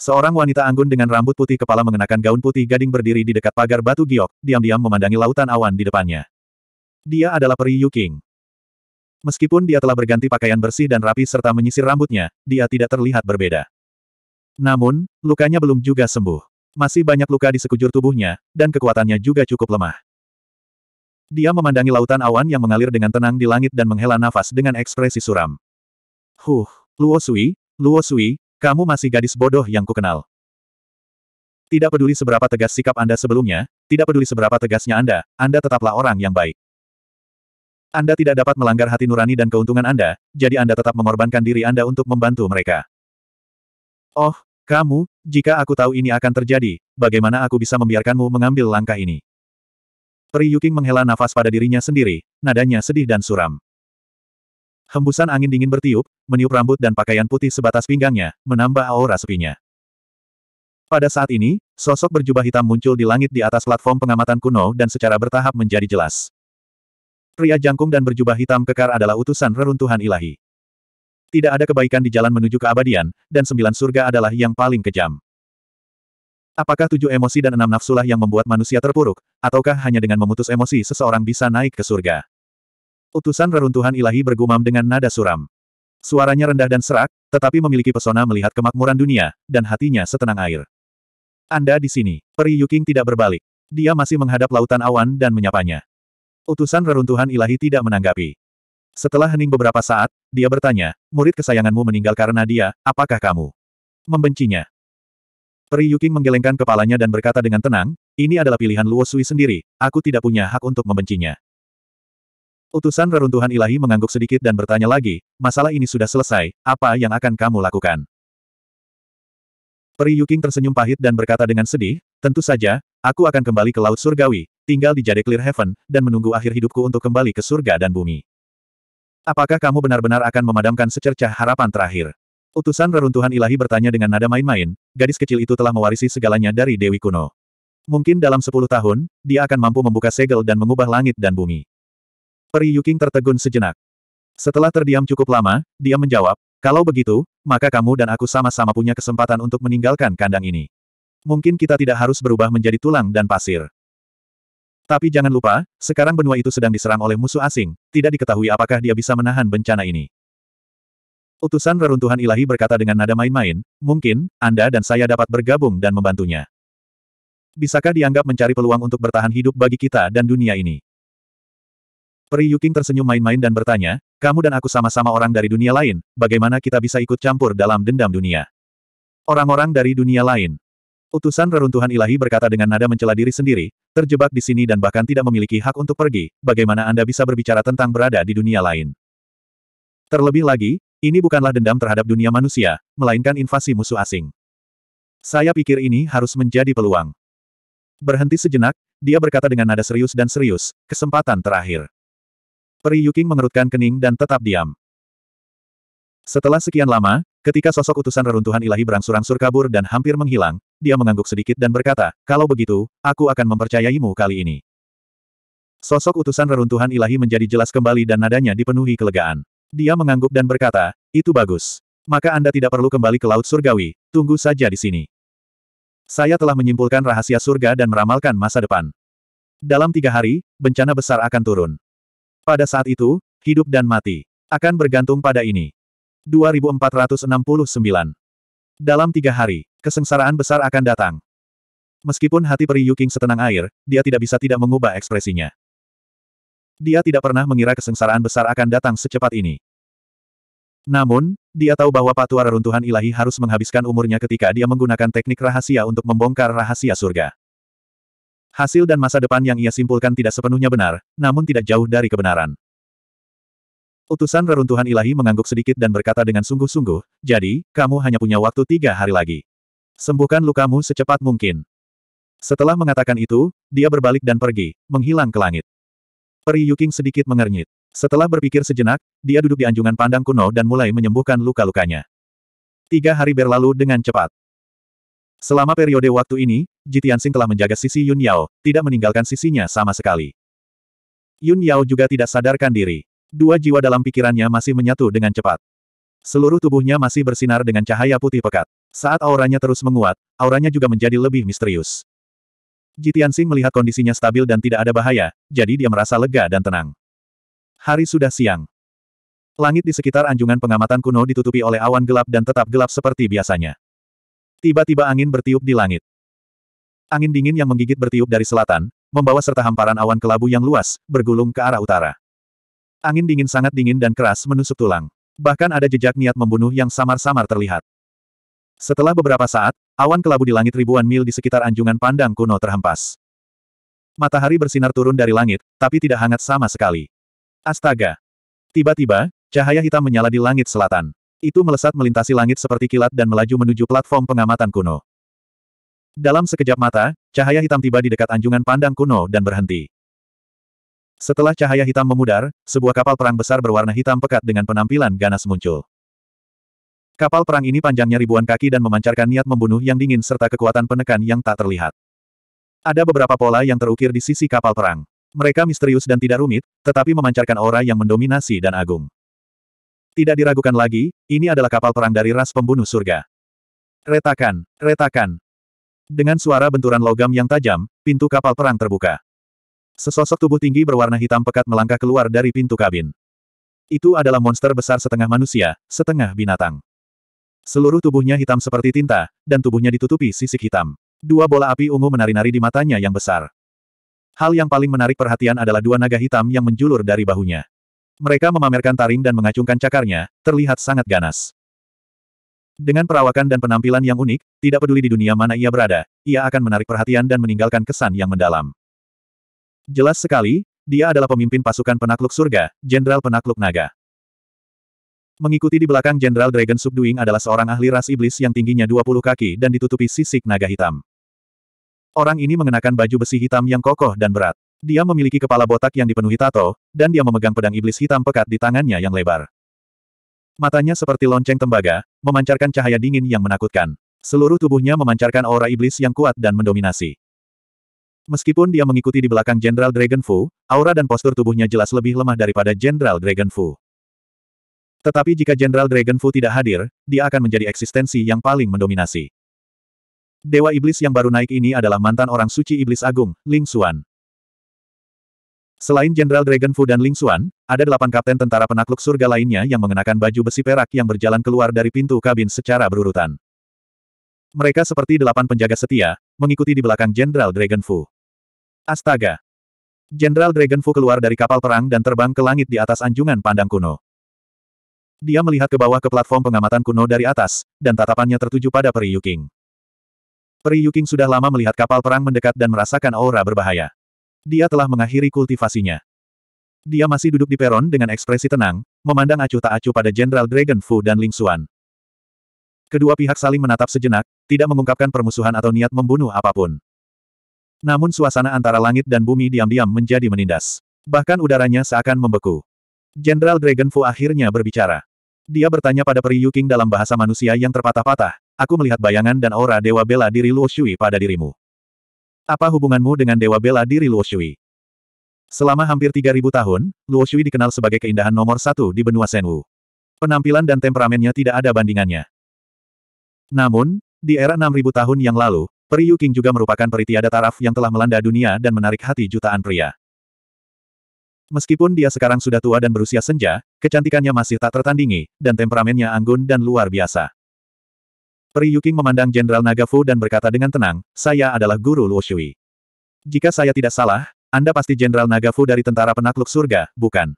Seorang wanita anggun dengan rambut putih kepala mengenakan gaun putih gading berdiri di dekat pagar batu giok, diam-diam memandangi lautan awan di depannya. Dia adalah peri Yu King. Meskipun dia telah berganti pakaian bersih dan rapi serta menyisir rambutnya, dia tidak terlihat berbeda. Namun, lukanya belum juga sembuh. Masih banyak luka di sekujur tubuhnya, dan kekuatannya juga cukup lemah. Dia memandangi lautan awan yang mengalir dengan tenang di langit dan menghela nafas dengan ekspresi suram. Huh, Luo Sui, Luo Sui, kamu masih gadis bodoh yang kukenal. Tidak peduli seberapa tegas sikap Anda sebelumnya, tidak peduli seberapa tegasnya Anda, Anda tetaplah orang yang baik. Anda tidak dapat melanggar hati nurani dan keuntungan Anda, jadi Anda tetap mengorbankan diri Anda untuk membantu mereka. Oh, kamu, jika aku tahu ini akan terjadi, bagaimana aku bisa membiarkanmu mengambil langkah ini? Yuking menghela nafas pada dirinya sendiri, nadanya sedih dan suram. Hembusan angin dingin bertiup, meniup rambut dan pakaian putih sebatas pinggangnya, menambah aura sepinya. Pada saat ini, sosok berjubah hitam muncul di langit di atas platform pengamatan kuno dan secara bertahap menjadi jelas. Pria jangkung dan berjubah hitam kekar adalah utusan reruntuhan ilahi. Tidak ada kebaikan di jalan menuju keabadian, dan sembilan surga adalah yang paling kejam. Apakah tujuh emosi dan enam nafsulah yang membuat manusia terpuruk, ataukah hanya dengan memutus emosi seseorang bisa naik ke surga? Utusan reruntuhan ilahi bergumam dengan nada suram. Suaranya rendah dan serak, tetapi memiliki pesona melihat kemakmuran dunia, dan hatinya setenang air. Anda di sini, Peri Yuking tidak berbalik. Dia masih menghadap lautan awan dan menyapanya. Utusan reruntuhan ilahi tidak menanggapi. Setelah hening beberapa saat, dia bertanya, murid kesayanganmu meninggal karena dia, apakah kamu membencinya? Peri Yuking menggelengkan kepalanya dan berkata dengan tenang, ini adalah pilihan Luo Sui sendiri, aku tidak punya hak untuk membencinya. Utusan reruntuhan ilahi mengangguk sedikit dan bertanya lagi, masalah ini sudah selesai, apa yang akan kamu lakukan? Peri Yuking tersenyum pahit dan berkata dengan sedih, tentu saja, aku akan kembali ke Laut Surgawi, tinggal di Jade Clear Heaven, dan menunggu akhir hidupku untuk kembali ke surga dan bumi. Apakah kamu benar-benar akan memadamkan secercah harapan terakhir? Utusan reruntuhan ilahi bertanya dengan nada main-main, gadis kecil itu telah mewarisi segalanya dari Dewi Kuno. Mungkin dalam sepuluh tahun, dia akan mampu membuka segel dan mengubah langit dan bumi. Peri Yuking tertegun sejenak. Setelah terdiam cukup lama, dia menjawab, kalau begitu, maka kamu dan aku sama-sama punya kesempatan untuk meninggalkan kandang ini. Mungkin kita tidak harus berubah menjadi tulang dan pasir. Tapi jangan lupa, sekarang benua itu sedang diserang oleh musuh asing, tidak diketahui apakah dia bisa menahan bencana ini. Utusan reruntuhan ilahi berkata dengan nada main-main, mungkin, Anda dan saya dapat bergabung dan membantunya. Bisakah dianggap mencari peluang untuk bertahan hidup bagi kita dan dunia ini? Peri Yuking tersenyum main-main dan bertanya, kamu dan aku sama-sama orang dari dunia lain, bagaimana kita bisa ikut campur dalam dendam dunia? Orang-orang dari dunia lain. Utusan reruntuhan ilahi berkata dengan nada mencela diri sendiri, terjebak di sini dan bahkan tidak memiliki hak untuk pergi, bagaimana Anda bisa berbicara tentang berada di dunia lain? Terlebih lagi, ini bukanlah dendam terhadap dunia manusia, melainkan invasi musuh asing. Saya pikir ini harus menjadi peluang. Berhenti sejenak, dia berkata dengan nada serius dan serius, kesempatan terakhir. Peri Yuking mengerutkan kening dan tetap diam. Setelah sekian lama, ketika sosok utusan reruntuhan ilahi berangsur-angsur kabur dan hampir menghilang, dia mengangguk sedikit dan berkata, kalau begitu, aku akan mempercayaimu kali ini. Sosok utusan reruntuhan ilahi menjadi jelas kembali dan nadanya dipenuhi kelegaan. Dia mengangguk dan berkata, itu bagus. Maka Anda tidak perlu kembali ke Laut Surgawi, tunggu saja di sini. Saya telah menyimpulkan rahasia surga dan meramalkan masa depan. Dalam tiga hari, bencana besar akan turun. Pada saat itu, hidup dan mati akan bergantung pada ini. 2469. Dalam tiga hari, kesengsaraan besar akan datang. Meskipun hati peri Yuking setenang air, dia tidak bisa tidak mengubah ekspresinya. Dia tidak pernah mengira kesengsaraan besar akan datang secepat ini. Namun, dia tahu bahwa patua reruntuhan ilahi harus menghabiskan umurnya ketika dia menggunakan teknik rahasia untuk membongkar rahasia surga. Hasil dan masa depan yang ia simpulkan tidak sepenuhnya benar, namun tidak jauh dari kebenaran. Utusan reruntuhan ilahi mengangguk sedikit dan berkata dengan sungguh-sungguh, jadi, kamu hanya punya waktu tiga hari lagi. Sembuhkan lukamu secepat mungkin. Setelah mengatakan itu, dia berbalik dan pergi, menghilang ke langit. Peri Yuking sedikit mengernyit. Setelah berpikir sejenak, dia duduk di anjungan pandang kuno dan mulai menyembuhkan luka-lukanya. Tiga hari berlalu dengan cepat. Selama periode waktu ini, Jitiansing telah menjaga sisi Yun Yao, tidak meninggalkan sisinya sama sekali. Yun Yao juga tidak sadarkan diri. Dua jiwa dalam pikirannya masih menyatu dengan cepat. Seluruh tubuhnya masih bersinar dengan cahaya putih pekat. Saat auranya terus menguat, auranya juga menjadi lebih misterius. Jitiansing melihat kondisinya stabil dan tidak ada bahaya, jadi dia merasa lega dan tenang. Hari sudah siang. Langit di sekitar anjungan pengamatan kuno ditutupi oleh awan gelap dan tetap gelap seperti biasanya. Tiba-tiba angin bertiup di langit. Angin dingin yang menggigit bertiup dari selatan, membawa serta hamparan awan kelabu yang luas, bergulung ke arah utara. Angin dingin sangat dingin dan keras menusuk tulang. Bahkan ada jejak niat membunuh yang samar-samar terlihat. Setelah beberapa saat, awan kelabu di langit ribuan mil di sekitar anjungan pandang kuno terhempas. Matahari bersinar turun dari langit, tapi tidak hangat sama sekali. Astaga! Tiba-tiba, cahaya hitam menyala di langit selatan. Itu melesat melintasi langit seperti kilat dan melaju menuju platform pengamatan kuno. Dalam sekejap mata, cahaya hitam tiba di dekat anjungan pandang kuno dan berhenti. Setelah cahaya hitam memudar, sebuah kapal perang besar berwarna hitam pekat dengan penampilan ganas muncul. Kapal perang ini panjangnya ribuan kaki dan memancarkan niat membunuh yang dingin serta kekuatan penekan yang tak terlihat. Ada beberapa pola yang terukir di sisi kapal perang. Mereka misterius dan tidak rumit, tetapi memancarkan aura yang mendominasi dan agung. Tidak diragukan lagi, ini adalah kapal perang dari ras pembunuh surga. Retakan, retakan. Dengan suara benturan logam yang tajam, pintu kapal perang terbuka. Sesosok tubuh tinggi berwarna hitam pekat melangkah keluar dari pintu kabin. Itu adalah monster besar setengah manusia, setengah binatang. Seluruh tubuhnya hitam seperti tinta, dan tubuhnya ditutupi sisik hitam. Dua bola api ungu menari-nari di matanya yang besar. Hal yang paling menarik perhatian adalah dua naga hitam yang menjulur dari bahunya. Mereka memamerkan taring dan mengacungkan cakarnya, terlihat sangat ganas. Dengan perawakan dan penampilan yang unik, tidak peduli di dunia mana ia berada, ia akan menarik perhatian dan meninggalkan kesan yang mendalam. Jelas sekali, dia adalah pemimpin pasukan penakluk surga, Jenderal Penakluk Naga. Mengikuti di belakang Jenderal Dragon Subduing adalah seorang ahli ras iblis yang tingginya 20 kaki dan ditutupi sisik naga hitam. Orang ini mengenakan baju besi hitam yang kokoh dan berat. Dia memiliki kepala botak yang dipenuhi tato, dan dia memegang pedang iblis hitam pekat di tangannya yang lebar. Matanya seperti lonceng tembaga, memancarkan cahaya dingin yang menakutkan. Seluruh tubuhnya memancarkan aura iblis yang kuat dan mendominasi. Meskipun dia mengikuti di belakang Jenderal Dragon Fu, aura dan postur tubuhnya jelas lebih lemah daripada Jenderal Dragon Fu. Tetapi jika Jenderal Dragon Fu tidak hadir, dia akan menjadi eksistensi yang paling mendominasi. Dewa Iblis yang baru naik ini adalah mantan orang suci Iblis Agung, Ling Xuan. Selain Jenderal Dragon Fu dan Ling Xuan, ada delapan kapten tentara penakluk surga lainnya yang mengenakan baju besi perak yang berjalan keluar dari pintu kabin secara berurutan. Mereka seperti delapan penjaga setia, mengikuti di belakang Jenderal Dragon Fu. Astaga! Jenderal Dragon Fu keluar dari kapal perang dan terbang ke langit di atas anjungan pandang kuno. Dia melihat ke bawah ke platform pengamatan kuno dari atas, dan tatapannya tertuju pada Peri Yuking. Peri Yuking sudah lama melihat kapal perang mendekat dan merasakan aura berbahaya. Dia telah mengakhiri kultivasinya. Dia masih duduk di peron dengan ekspresi tenang, memandang acuh tak acuh pada Jenderal Dragon Fu dan Ling Xuan. Kedua pihak saling menatap sejenak, tidak mengungkapkan permusuhan atau niat membunuh apapun. Namun suasana antara langit dan bumi diam-diam menjadi menindas. Bahkan udaranya seakan membeku. Jenderal Dragon Fu akhirnya berbicara. Dia bertanya pada Peri Yuking dalam bahasa manusia yang terpatah-patah, aku melihat bayangan dan aura Dewa Bela Diri Luo Shui pada dirimu. Apa hubunganmu dengan Dewa Bela Diri Luo Shui? Selama hampir 3000 tahun, Luo Shui dikenal sebagai keindahan nomor satu di benua Senwu. Penampilan dan temperamennya tidak ada bandingannya. Namun, di era 6000 tahun yang lalu, Periu King juga merupakan peritiada taraf yang telah melanda dunia dan menarik hati jutaan pria. Meskipun dia sekarang sudah tua dan berusia senja, kecantikannya masih tak tertandingi, dan temperamennya anggun dan luar biasa. Periu King memandang Jenderal Nagafu dan berkata dengan tenang, saya adalah guru Luo Shui. Jika saya tidak salah, Anda pasti Jenderal Nagafu dari Tentara Penakluk Surga, bukan?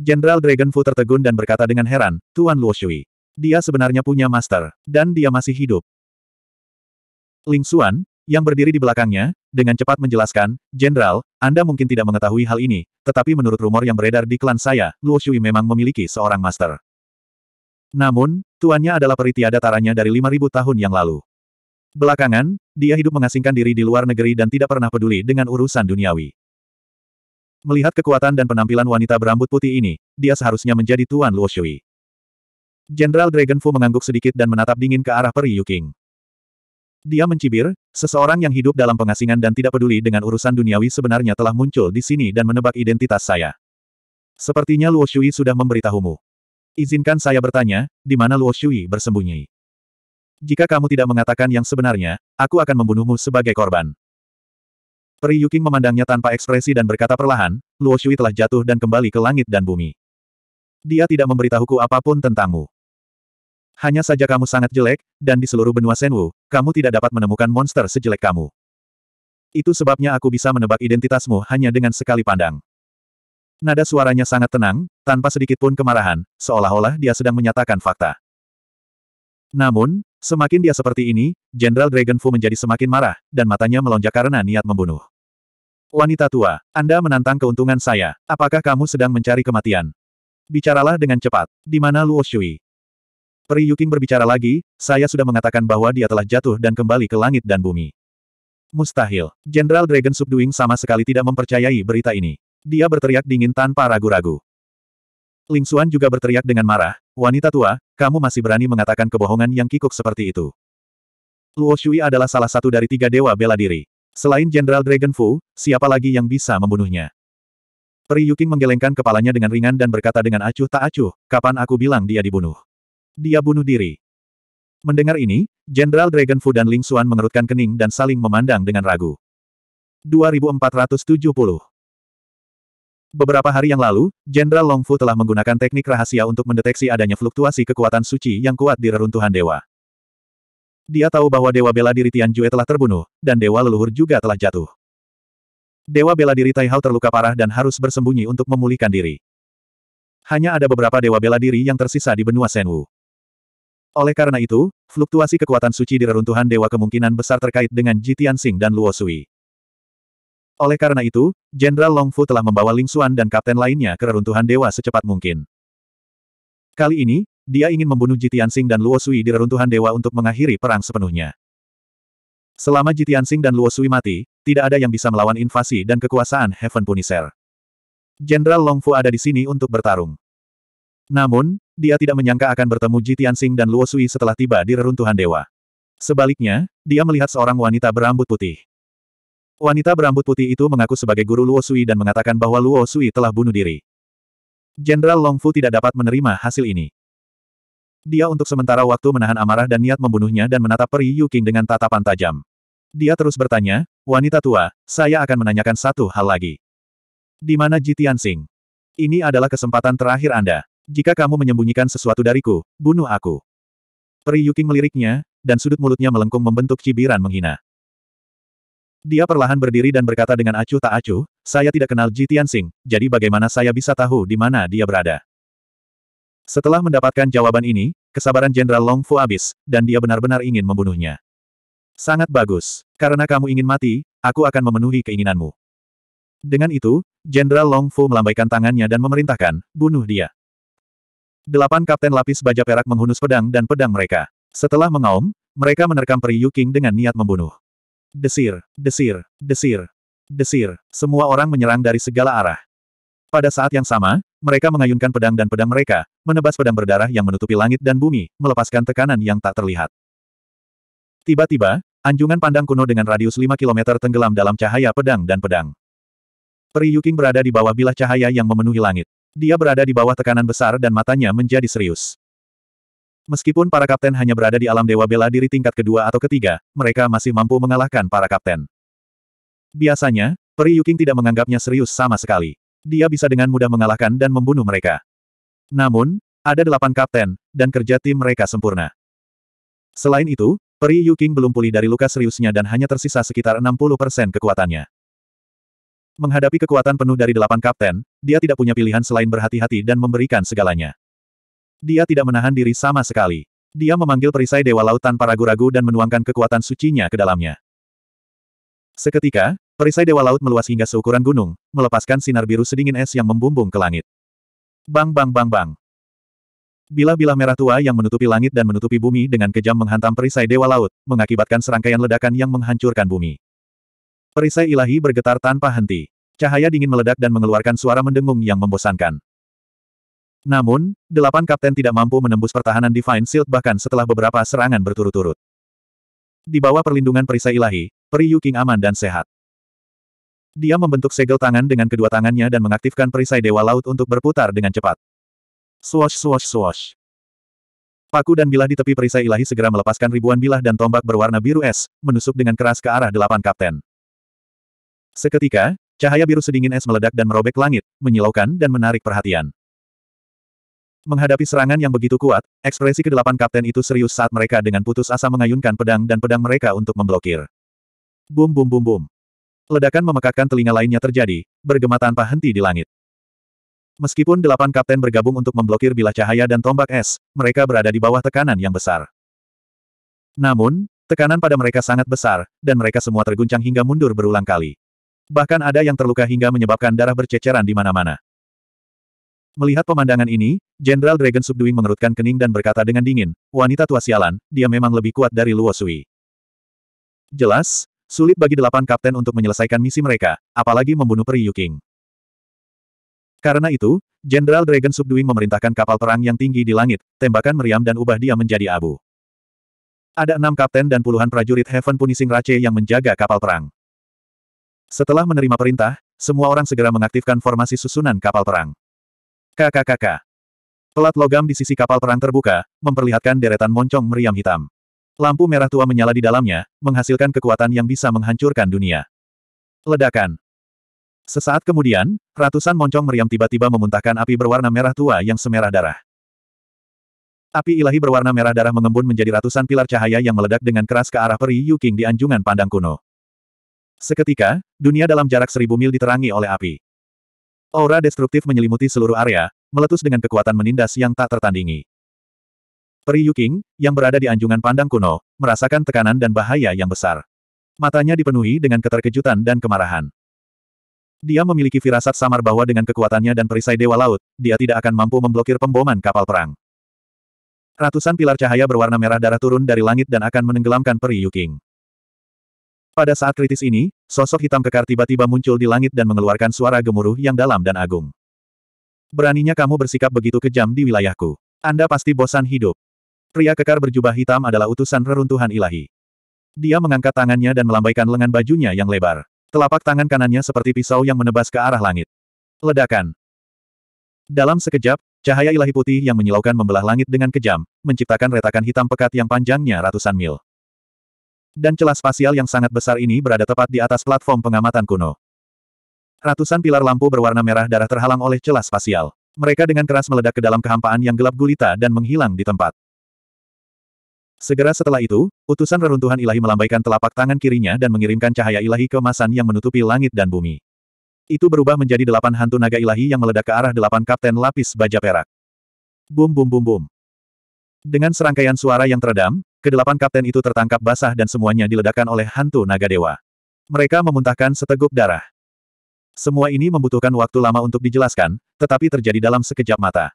Jenderal Dragon Fu tertegun dan berkata dengan heran, Tuan Luo Shui. Dia sebenarnya punya master, dan dia masih hidup. Ling Xuan, yang berdiri di belakangnya, dengan cepat menjelaskan, Jenderal, Anda mungkin tidak mengetahui hal ini, tetapi menurut rumor yang beredar di klan saya, Luo Shui memang memiliki seorang master. Namun, tuannya adalah peritiada taranya dari 5.000 tahun yang lalu. Belakangan, dia hidup mengasingkan diri di luar negeri dan tidak pernah peduli dengan urusan duniawi. Melihat kekuatan dan penampilan wanita berambut putih ini, dia seharusnya menjadi Tuan Luo Shui. Jenderal Dragon Fu mengangguk sedikit dan menatap dingin ke arah Peri Yuking. Dia mencibir, seseorang yang hidup dalam pengasingan dan tidak peduli dengan urusan duniawi sebenarnya telah muncul di sini dan menebak identitas saya. Sepertinya Luo Shui sudah memberitahumu. Izinkan saya bertanya, di mana Luo Shui bersembunyi? Jika kamu tidak mengatakan yang sebenarnya, aku akan membunuhmu sebagai korban. Peri Yuking memandangnya tanpa ekspresi dan berkata perlahan, Luo Shui telah jatuh dan kembali ke langit dan bumi. Dia tidak memberitahuku apapun tentangmu. Hanya saja kamu sangat jelek, dan di seluruh benua Senwu, kamu tidak dapat menemukan monster sejelek kamu. Itu sebabnya aku bisa menebak identitasmu hanya dengan sekali pandang. Nada suaranya sangat tenang, tanpa sedikit pun kemarahan, seolah-olah dia sedang menyatakan fakta. Namun, semakin dia seperti ini, Jenderal Dragon Fu menjadi semakin marah, dan matanya melonjak karena niat membunuh. Wanita tua, Anda menantang keuntungan saya. Apakah kamu sedang mencari kematian? Bicaralah dengan cepat. Di mana Luo Shui? Peri Yuking berbicara lagi, saya sudah mengatakan bahwa dia telah jatuh dan kembali ke langit dan bumi. Mustahil. Jenderal Dragon Subduing sama sekali tidak mempercayai berita ini. Dia berteriak dingin tanpa ragu-ragu. Ling Xuan juga berteriak dengan marah, wanita tua, kamu masih berani mengatakan kebohongan yang kikuk seperti itu. Luo Shui adalah salah satu dari tiga dewa bela diri. Selain Jenderal Dragon Fu, siapa lagi yang bisa membunuhnya? Peri Yuking menggelengkan kepalanya dengan ringan dan berkata dengan acuh tak acuh, kapan aku bilang dia dibunuh. Dia bunuh diri. Mendengar ini, Jenderal Dragon Fu dan Ling Xuan mengerutkan kening dan saling memandang dengan ragu. 2470 Beberapa hari yang lalu, Jenderal Long Fu telah menggunakan teknik rahasia untuk mendeteksi adanya fluktuasi kekuatan suci yang kuat di reruntuhan dewa. Dia tahu bahwa Dewa Bela Diri Tian Jue telah terbunuh, dan Dewa Leluhur juga telah jatuh. Dewa Bela Diri Tai Hao terluka parah dan harus bersembunyi untuk memulihkan diri. Hanya ada beberapa Dewa Bela Diri yang tersisa di benua Senwu. Oleh karena itu, fluktuasi kekuatan suci di reruntuhan dewa kemungkinan besar terkait dengan Ji Tianxing dan Luo Sui. Oleh karena itu, Jenderal Long Fu telah membawa Ling Xuan dan kapten lainnya ke reruntuhan dewa secepat mungkin. Kali ini, dia ingin membunuh Ji Tianxing dan Luo Sui di reruntuhan dewa untuk mengakhiri perang sepenuhnya. Selama Ji Tianxing dan Luo Sui mati, tidak ada yang bisa melawan invasi dan kekuasaan Heaven Punisher. Jenderal Long Fu ada di sini untuk bertarung. Namun, dia tidak menyangka akan bertemu Ji Tianxing dan Luo Sui setelah tiba di reruntuhan dewa. Sebaliknya, dia melihat seorang wanita berambut putih. Wanita berambut putih itu mengaku sebagai guru Luo Sui dan mengatakan bahwa Luo Sui telah bunuh diri. Jenderal Longfu tidak dapat menerima hasil ini. Dia untuk sementara waktu menahan amarah dan niat membunuhnya dan menatap Peri Yu King dengan tatapan tajam. Dia terus bertanya, wanita tua, saya akan menanyakan satu hal lagi. Di mana Ji Tianxing? Ini adalah kesempatan terakhir Anda. Jika kamu menyembunyikan sesuatu dariku, bunuh aku. Peri Yuking meliriknya, dan sudut mulutnya melengkung membentuk cibiran menghina. Dia perlahan berdiri dan berkata dengan acuh tak acuh, saya tidak kenal Ji Tianxing, jadi bagaimana saya bisa tahu di mana dia berada? Setelah mendapatkan jawaban ini, kesabaran Jenderal Long Fu habis, dan dia benar-benar ingin membunuhnya. Sangat bagus. Karena kamu ingin mati, aku akan memenuhi keinginanmu. Dengan itu, Jenderal Long Fu melambaikan tangannya dan memerintahkan, bunuh dia. Delapan kapten lapis baja perak menghunus pedang dan pedang mereka. Setelah mengaum, mereka menerkam Peri Yuking dengan niat membunuh. Desir, desir, desir, desir. Semua orang menyerang dari segala arah. Pada saat yang sama, mereka mengayunkan pedang dan pedang mereka, menebas pedang berdarah yang menutupi langit dan bumi, melepaskan tekanan yang tak terlihat. Tiba-tiba, anjungan pandang kuno dengan radius 5 km tenggelam dalam cahaya pedang dan pedang. Peri Yuking berada di bawah bilah cahaya yang memenuhi langit. Dia berada di bawah tekanan besar dan matanya menjadi serius. Meskipun para kapten hanya berada di alam dewa bela diri tingkat kedua atau ketiga, mereka masih mampu mengalahkan para kapten. Biasanya, Peri Yuking tidak menganggapnya serius sama sekali. Dia bisa dengan mudah mengalahkan dan membunuh mereka. Namun, ada delapan kapten, dan kerja tim mereka sempurna. Selain itu, Peri Yuking belum pulih dari luka seriusnya dan hanya tersisa sekitar 60% kekuatannya. Menghadapi kekuatan penuh dari delapan kapten, dia tidak punya pilihan selain berhati-hati dan memberikan segalanya. Dia tidak menahan diri sama sekali. Dia memanggil perisai Dewa Laut tanpa ragu-ragu dan menuangkan kekuatan sucinya ke dalamnya. Seketika, perisai Dewa Laut meluas hingga seukuran gunung, melepaskan sinar biru sedingin es yang membumbung ke langit. Bang bang bang bang. Bila-bila merah tua yang menutupi langit dan menutupi bumi dengan kejam menghantam perisai Dewa Laut, mengakibatkan serangkaian ledakan yang menghancurkan bumi. Perisai ilahi bergetar tanpa henti. Cahaya dingin meledak dan mengeluarkan suara mendengung yang membosankan. Namun, delapan kapten tidak mampu menembus pertahanan Divine Shield bahkan setelah beberapa serangan berturut-turut. Di bawah perlindungan perisai ilahi, Peri Yu King aman dan sehat. Dia membentuk segel tangan dengan kedua tangannya dan mengaktifkan perisai Dewa Laut untuk berputar dengan cepat. Swash swash swash. Paku dan bilah di tepi perisai ilahi segera melepaskan ribuan bilah dan tombak berwarna biru es, menusuk dengan keras ke arah delapan kapten. Seketika, cahaya biru sedingin es meledak dan merobek langit, menyilaukan dan menarik perhatian. Menghadapi serangan yang begitu kuat, ekspresi kedelapan kapten itu serius saat mereka dengan putus asa mengayunkan pedang dan pedang mereka untuk memblokir. Bum bum bum bum. Ledakan memekakkan telinga lainnya terjadi, bergema tanpa henti di langit. Meskipun delapan kapten bergabung untuk memblokir bilah cahaya dan tombak es, mereka berada di bawah tekanan yang besar. Namun, tekanan pada mereka sangat besar, dan mereka semua terguncang hingga mundur berulang kali. Bahkan ada yang terluka hingga menyebabkan darah berceceran di mana-mana. Melihat pemandangan ini, Jenderal Dragon Subduing mengerutkan kening dan berkata dengan dingin, wanita tua sialan, dia memang lebih kuat dari Luo Sui. Jelas, sulit bagi delapan kapten untuk menyelesaikan misi mereka, apalagi membunuh peri Yuking. Karena itu, Jenderal Dragon Subduing memerintahkan kapal perang yang tinggi di langit, tembakan meriam dan ubah dia menjadi abu. Ada enam kapten dan puluhan prajurit Heaven Punishing Rache yang menjaga kapal perang. Setelah menerima perintah, semua orang segera mengaktifkan formasi susunan kapal perang. KKKK. Pelat logam di sisi kapal perang terbuka, memperlihatkan deretan moncong meriam hitam. Lampu merah tua menyala di dalamnya, menghasilkan kekuatan yang bisa menghancurkan dunia. Ledakan. Sesaat kemudian, ratusan moncong meriam tiba-tiba memuntahkan api berwarna merah tua yang semerah darah. Api ilahi berwarna merah darah mengembun menjadi ratusan pilar cahaya yang meledak dengan keras ke arah peri Yuking di anjungan pandang kuno. Seketika, dunia dalam jarak seribu mil diterangi oleh api. Aura destruktif menyelimuti seluruh area, meletus dengan kekuatan menindas yang tak tertandingi. Peri Yuking, yang berada di anjungan pandang kuno, merasakan tekanan dan bahaya yang besar. Matanya dipenuhi dengan keterkejutan dan kemarahan. Dia memiliki firasat samar bahwa dengan kekuatannya dan perisai Dewa Laut, dia tidak akan mampu memblokir pemboman kapal perang. Ratusan pilar cahaya berwarna merah darah turun dari langit dan akan menenggelamkan Peri Yuking. Pada saat kritis ini, sosok hitam kekar tiba-tiba muncul di langit dan mengeluarkan suara gemuruh yang dalam dan agung. Beraninya kamu bersikap begitu kejam di wilayahku. Anda pasti bosan hidup. Pria kekar berjubah hitam adalah utusan reruntuhan ilahi. Dia mengangkat tangannya dan melambaikan lengan bajunya yang lebar. Telapak tangan kanannya seperti pisau yang menebas ke arah langit. Ledakan. Dalam sekejap, cahaya ilahi putih yang menyilaukan membelah langit dengan kejam, menciptakan retakan hitam pekat yang panjangnya ratusan mil. Dan celah spasial yang sangat besar ini berada tepat di atas platform pengamatan kuno. Ratusan pilar lampu berwarna merah darah terhalang oleh celah spasial. Mereka dengan keras meledak ke dalam kehampaan yang gelap gulita dan menghilang di tempat. Segera setelah itu, utusan reruntuhan ilahi melambaikan telapak tangan kirinya dan mengirimkan cahaya ilahi kemasan yang menutupi langit dan bumi. Itu berubah menjadi delapan hantu naga ilahi yang meledak ke arah delapan kapten lapis baja perak. Bum bum bum bum. Dengan serangkaian suara yang teredam, kedelapan kapten itu tertangkap basah dan semuanya diledakkan oleh hantu naga dewa. Mereka memuntahkan seteguk darah. Semua ini membutuhkan waktu lama untuk dijelaskan, tetapi terjadi dalam sekejap mata.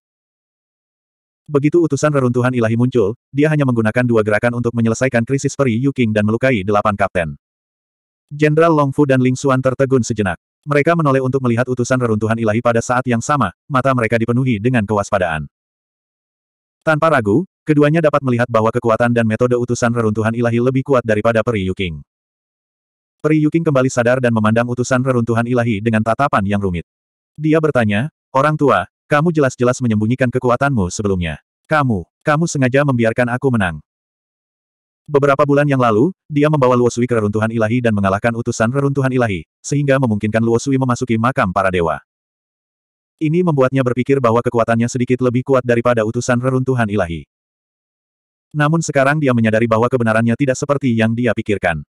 Begitu utusan reruntuhan ilahi muncul, dia hanya menggunakan dua gerakan untuk menyelesaikan krisis peri Yu King dan melukai delapan kapten. Jenderal Long Fu dan Ling Xuan tertegun sejenak. Mereka menoleh untuk melihat utusan reruntuhan ilahi pada saat yang sama, mata mereka dipenuhi dengan kewaspadaan. Tanpa ragu, Keduanya dapat melihat bahwa kekuatan dan metode utusan reruntuhan ilahi lebih kuat daripada Peri Yuking. Peri Yuking kembali sadar dan memandang utusan reruntuhan ilahi dengan tatapan yang rumit. Dia bertanya, Orang tua, kamu jelas-jelas menyembunyikan kekuatanmu sebelumnya. Kamu, kamu sengaja membiarkan aku menang. Beberapa bulan yang lalu, dia membawa Luosui ke reruntuhan ilahi dan mengalahkan utusan reruntuhan ilahi, sehingga memungkinkan Luosui memasuki makam para dewa. Ini membuatnya berpikir bahwa kekuatannya sedikit lebih kuat daripada utusan reruntuhan ilahi. Namun sekarang dia menyadari bahwa kebenarannya tidak seperti yang dia pikirkan.